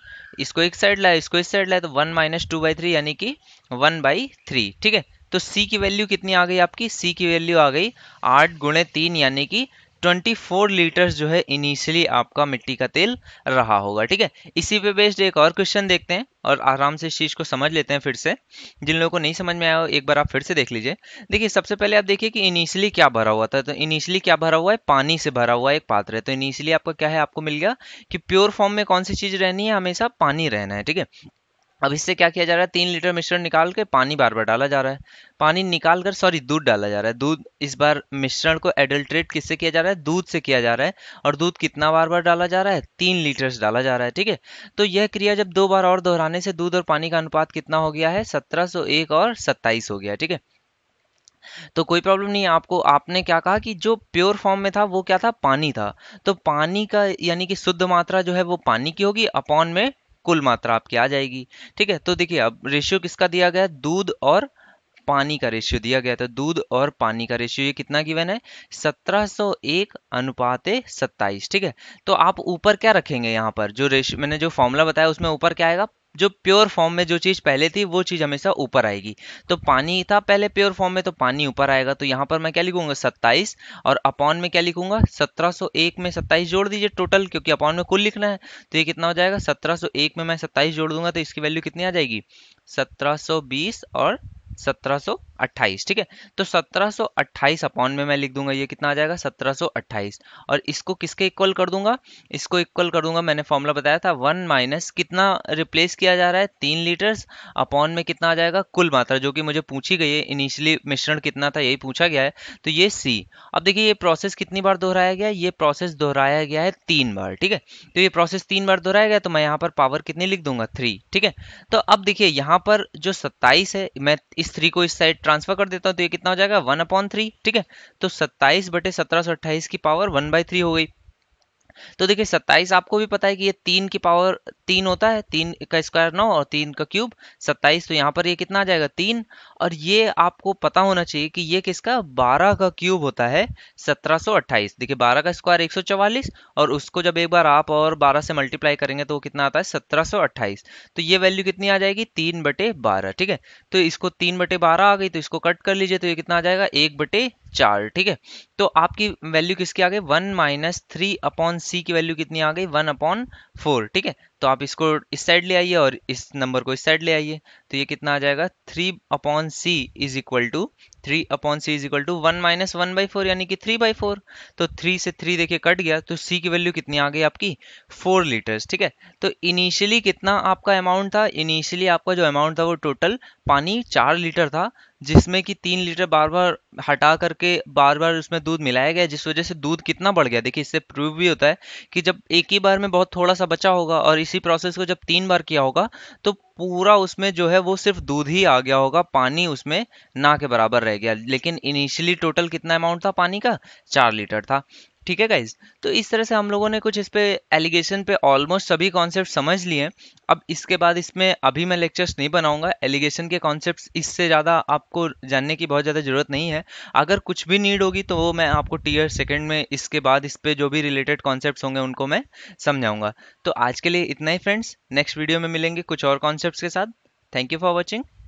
इसको एक साइड लाए इसको इस साइड लाए तो one minus two by three यानी कि वन बाई थ्री ठीक है तो सी की वैल्यू कितनी आ गई आपकी सी की वैल्यू आ गई आठ गुणे तीन यानी कि 24 लीटर जो है इनिशियली आपका मिट्टी का तेल रहा होगा ठीक है इसी पे बेस्ड एक और क्वेश्चन देखते हैं और आराम से इस चीज़ को समझ लेते हैं फिर से जिन लोगों को नहीं समझ में आया हो एक बार आप फिर से देख लीजिए देखिए सबसे पहले आप देखिए कि इनिशियली क्या भरा हुआ था तो इनिशियली क्या भरा हुआ है पानी से भरा हुआ एक पात्र है तो इनिशियली आपका क्या है आपको मिल गया कि प्योर फॉर्म में कौन सी चीज़ रहनी है हमेशा पानी रहना है ठीक है अब इससे क्या किया जा रहा है तीन लीटर मिश्रण निकाल के पानी बार बार डाला जा रहा है पानी निकाल कर सॉरी दूध डाला जा रहा है दूध इस बार मिश्रण को एडल्ट्रेट किससे किया जा रहा है दूध से किया जा रहा है और दूध कितना बार बार डाला जा रहा है तीन लीटर डाला जा रहा है ठीक है तो यह क्रिया जब दो बार और दोहराने से दूध और पानी का अनुपात कितना हो गया है सत्रह और सत्ताईस हो गया ठीक है तो कोई प्रॉब्लम नहीं आपको आपने क्या कहा कि जो प्योर फॉर्म में था वो क्या था पानी था तो पानी का यानी कि शुद्ध मात्रा जो है वो पानी की होगी अपॉन में कुल मात्रा आपकी आ जाएगी ठीक है तो देखिए अब रेशियो किसका दिया गया दूध और पानी का रेशियो दिया गया था दूध और पानी का रेशियो ये कितना गिवन है 1701 अनुपात सत्ताईस ठीक है तो आप ऊपर क्या रखेंगे यहाँ पर जो रेशियो मैंने जो फॉर्मूला बताया उसमें ऊपर क्या आएगा जो प्योर फॉर्म में जो चीज़ पहले थी वो चीज़ हमेशा ऊपर आएगी तो पानी था पहले प्योर फॉर्म में तो पानी ऊपर आएगा तो यहाँ पर मैं क्या लिखूंगा सत्ताईस और अपॉन में क्या लिखूंगा 1701 में 27 जोड़ दीजिए टोटल क्योंकि अपॉन में कुल लिखना है तो ये कितना हो जाएगा 1701 में मैं 27 जोड़ दूंगा तो इसकी वैल्यू कितनी आ जाएगी बीस और सो 1728 ठीक है तो सत्रह सौ अट्ठाईस अपॉन में मैं लिख दूंगा ये कितना आ जाएगा सत्रह सौ और इसको किसके इक्वल कर दूंगा इसको इक्वल कर दूंगा मैंने फॉर्मूला बताया था वन माइनस कितना रिप्लेस किया जा रहा है तीन लीटर्स अपॉन में कितना आ जाएगा कुल मात्रा जो कि मुझे पूछी गई है इनिशियली मिश्रण कितना था यही पूछा गया है तो ये सी अब देखिए ये प्रोसेस कितनी बार दोहराया गया ये प्रोसेस दोहराया गया है तीन बार ठीक है तो ये प्रोसेस तीन बार दोहराया गया तो मैं यहाँ पर पावर कितनी लिख दूंगा थ्री ठीक है तो अब देखिए यहाँ पर जो सत्ताईस है मैं इस थ्री को इस साइड ट्रांसफर कर देता हूँ तो ये कितना हो जाएगा वन अपॉन थ्री ठीक है तो सत्ताईस बटे सत्रह सौ अट्ठाईस की पावर वन बाई थ्री हो गई तो देखिए सत्ताईस आपको भी पता है कि ये तीन की पावर तीन होता है तीन का स्क्वायर नौ और तीन का क्यूब सत्ताईस तो यहाँ पर ये कितना आ जाएगा तीन और ये आपको पता होना चाहिए कि ये किसका बारह का क्यूब होता है सत्रह सौ अट्ठाईस देखिए बारह का स्क्वायर एक सौ चवालीस और उसको जब एक बार आप और बारह से मल्टीप्लाई करेंगे तो वो कितना आता है सत्रह तो ये वैल्यू कितनी आ जाएगी तीन बटे बारह ठीक है तो इसको तीन बटे बारह आ गई तो इसको कट कर लीजिए तो ये कितना आ जाएगा एक बटे चार ठीक है तो आपकी वैल्यू किसकी आ गई one minus three upon C की वैल्यू कितनी आ गई वन अपॉन फोर ठीक है तो आप इसको इस साइड ले आइए और इस नंबर को इस साइड ले आइए तो ये कितना आ जाएगा three upon C is equal to three upon C is equal to one minus one by four यानी कि थ्री बाई फोर तो थ्री से थ्री देखिए कट गया तो सी की वैल्यू कितनी आ गई आपकी फोर लीटर्स ठीक है तो इनिशियली कितना आपका अमाउंट था इनिशियली आपका जो अमाउंट था वो टोटल पानी चार लीटर था जिसमें कि तीन लीटर बार बार हटा करके बार बार उसमें दूध मिलाया गया जिस वजह से दूध कितना बढ़ गया देखिए इससे प्रूव भी होता है कि जब एक ही बार में बहुत थोड़ा सा बचा होगा और इसी प्रोसेस को जब तीन बार किया होगा तो पूरा उसमें जो है वो सिर्फ दूध ही आ गया होगा पानी उसमें ना के बराबर रह गया लेकिन इनिशियली टोटल कितना अमाउंट था पानी का चार लीटर था ठीक है गाइज तो इस तरह से हम लोगों ने कुछ इस पे एलिगेशन पे ऑलमोस्ट सभी कॉन्सेप्ट समझ लिए अब इसके बाद इसमें अभी मैं लेक्चर्स नहीं बनाऊंगा एलिगेशन के कॉन्सेप्ट इससे ज़्यादा आपको जानने की बहुत ज़्यादा ज़रूरत नहीं है अगर कुछ भी नीड होगी तो वो मैं आपको टीयर सेकेंड में इसके बाद इस पर जो भी रिलेटेड कॉन्सेप्ट होंगे उनको मैं समझाऊंगा तो आज के लिए इतना ही फ्रेंड्स नेक्स्ट वीडियो में मिलेंगे कुछ और कॉन्सेप्ट के साथ थैंक यू फॉर वॉचिंग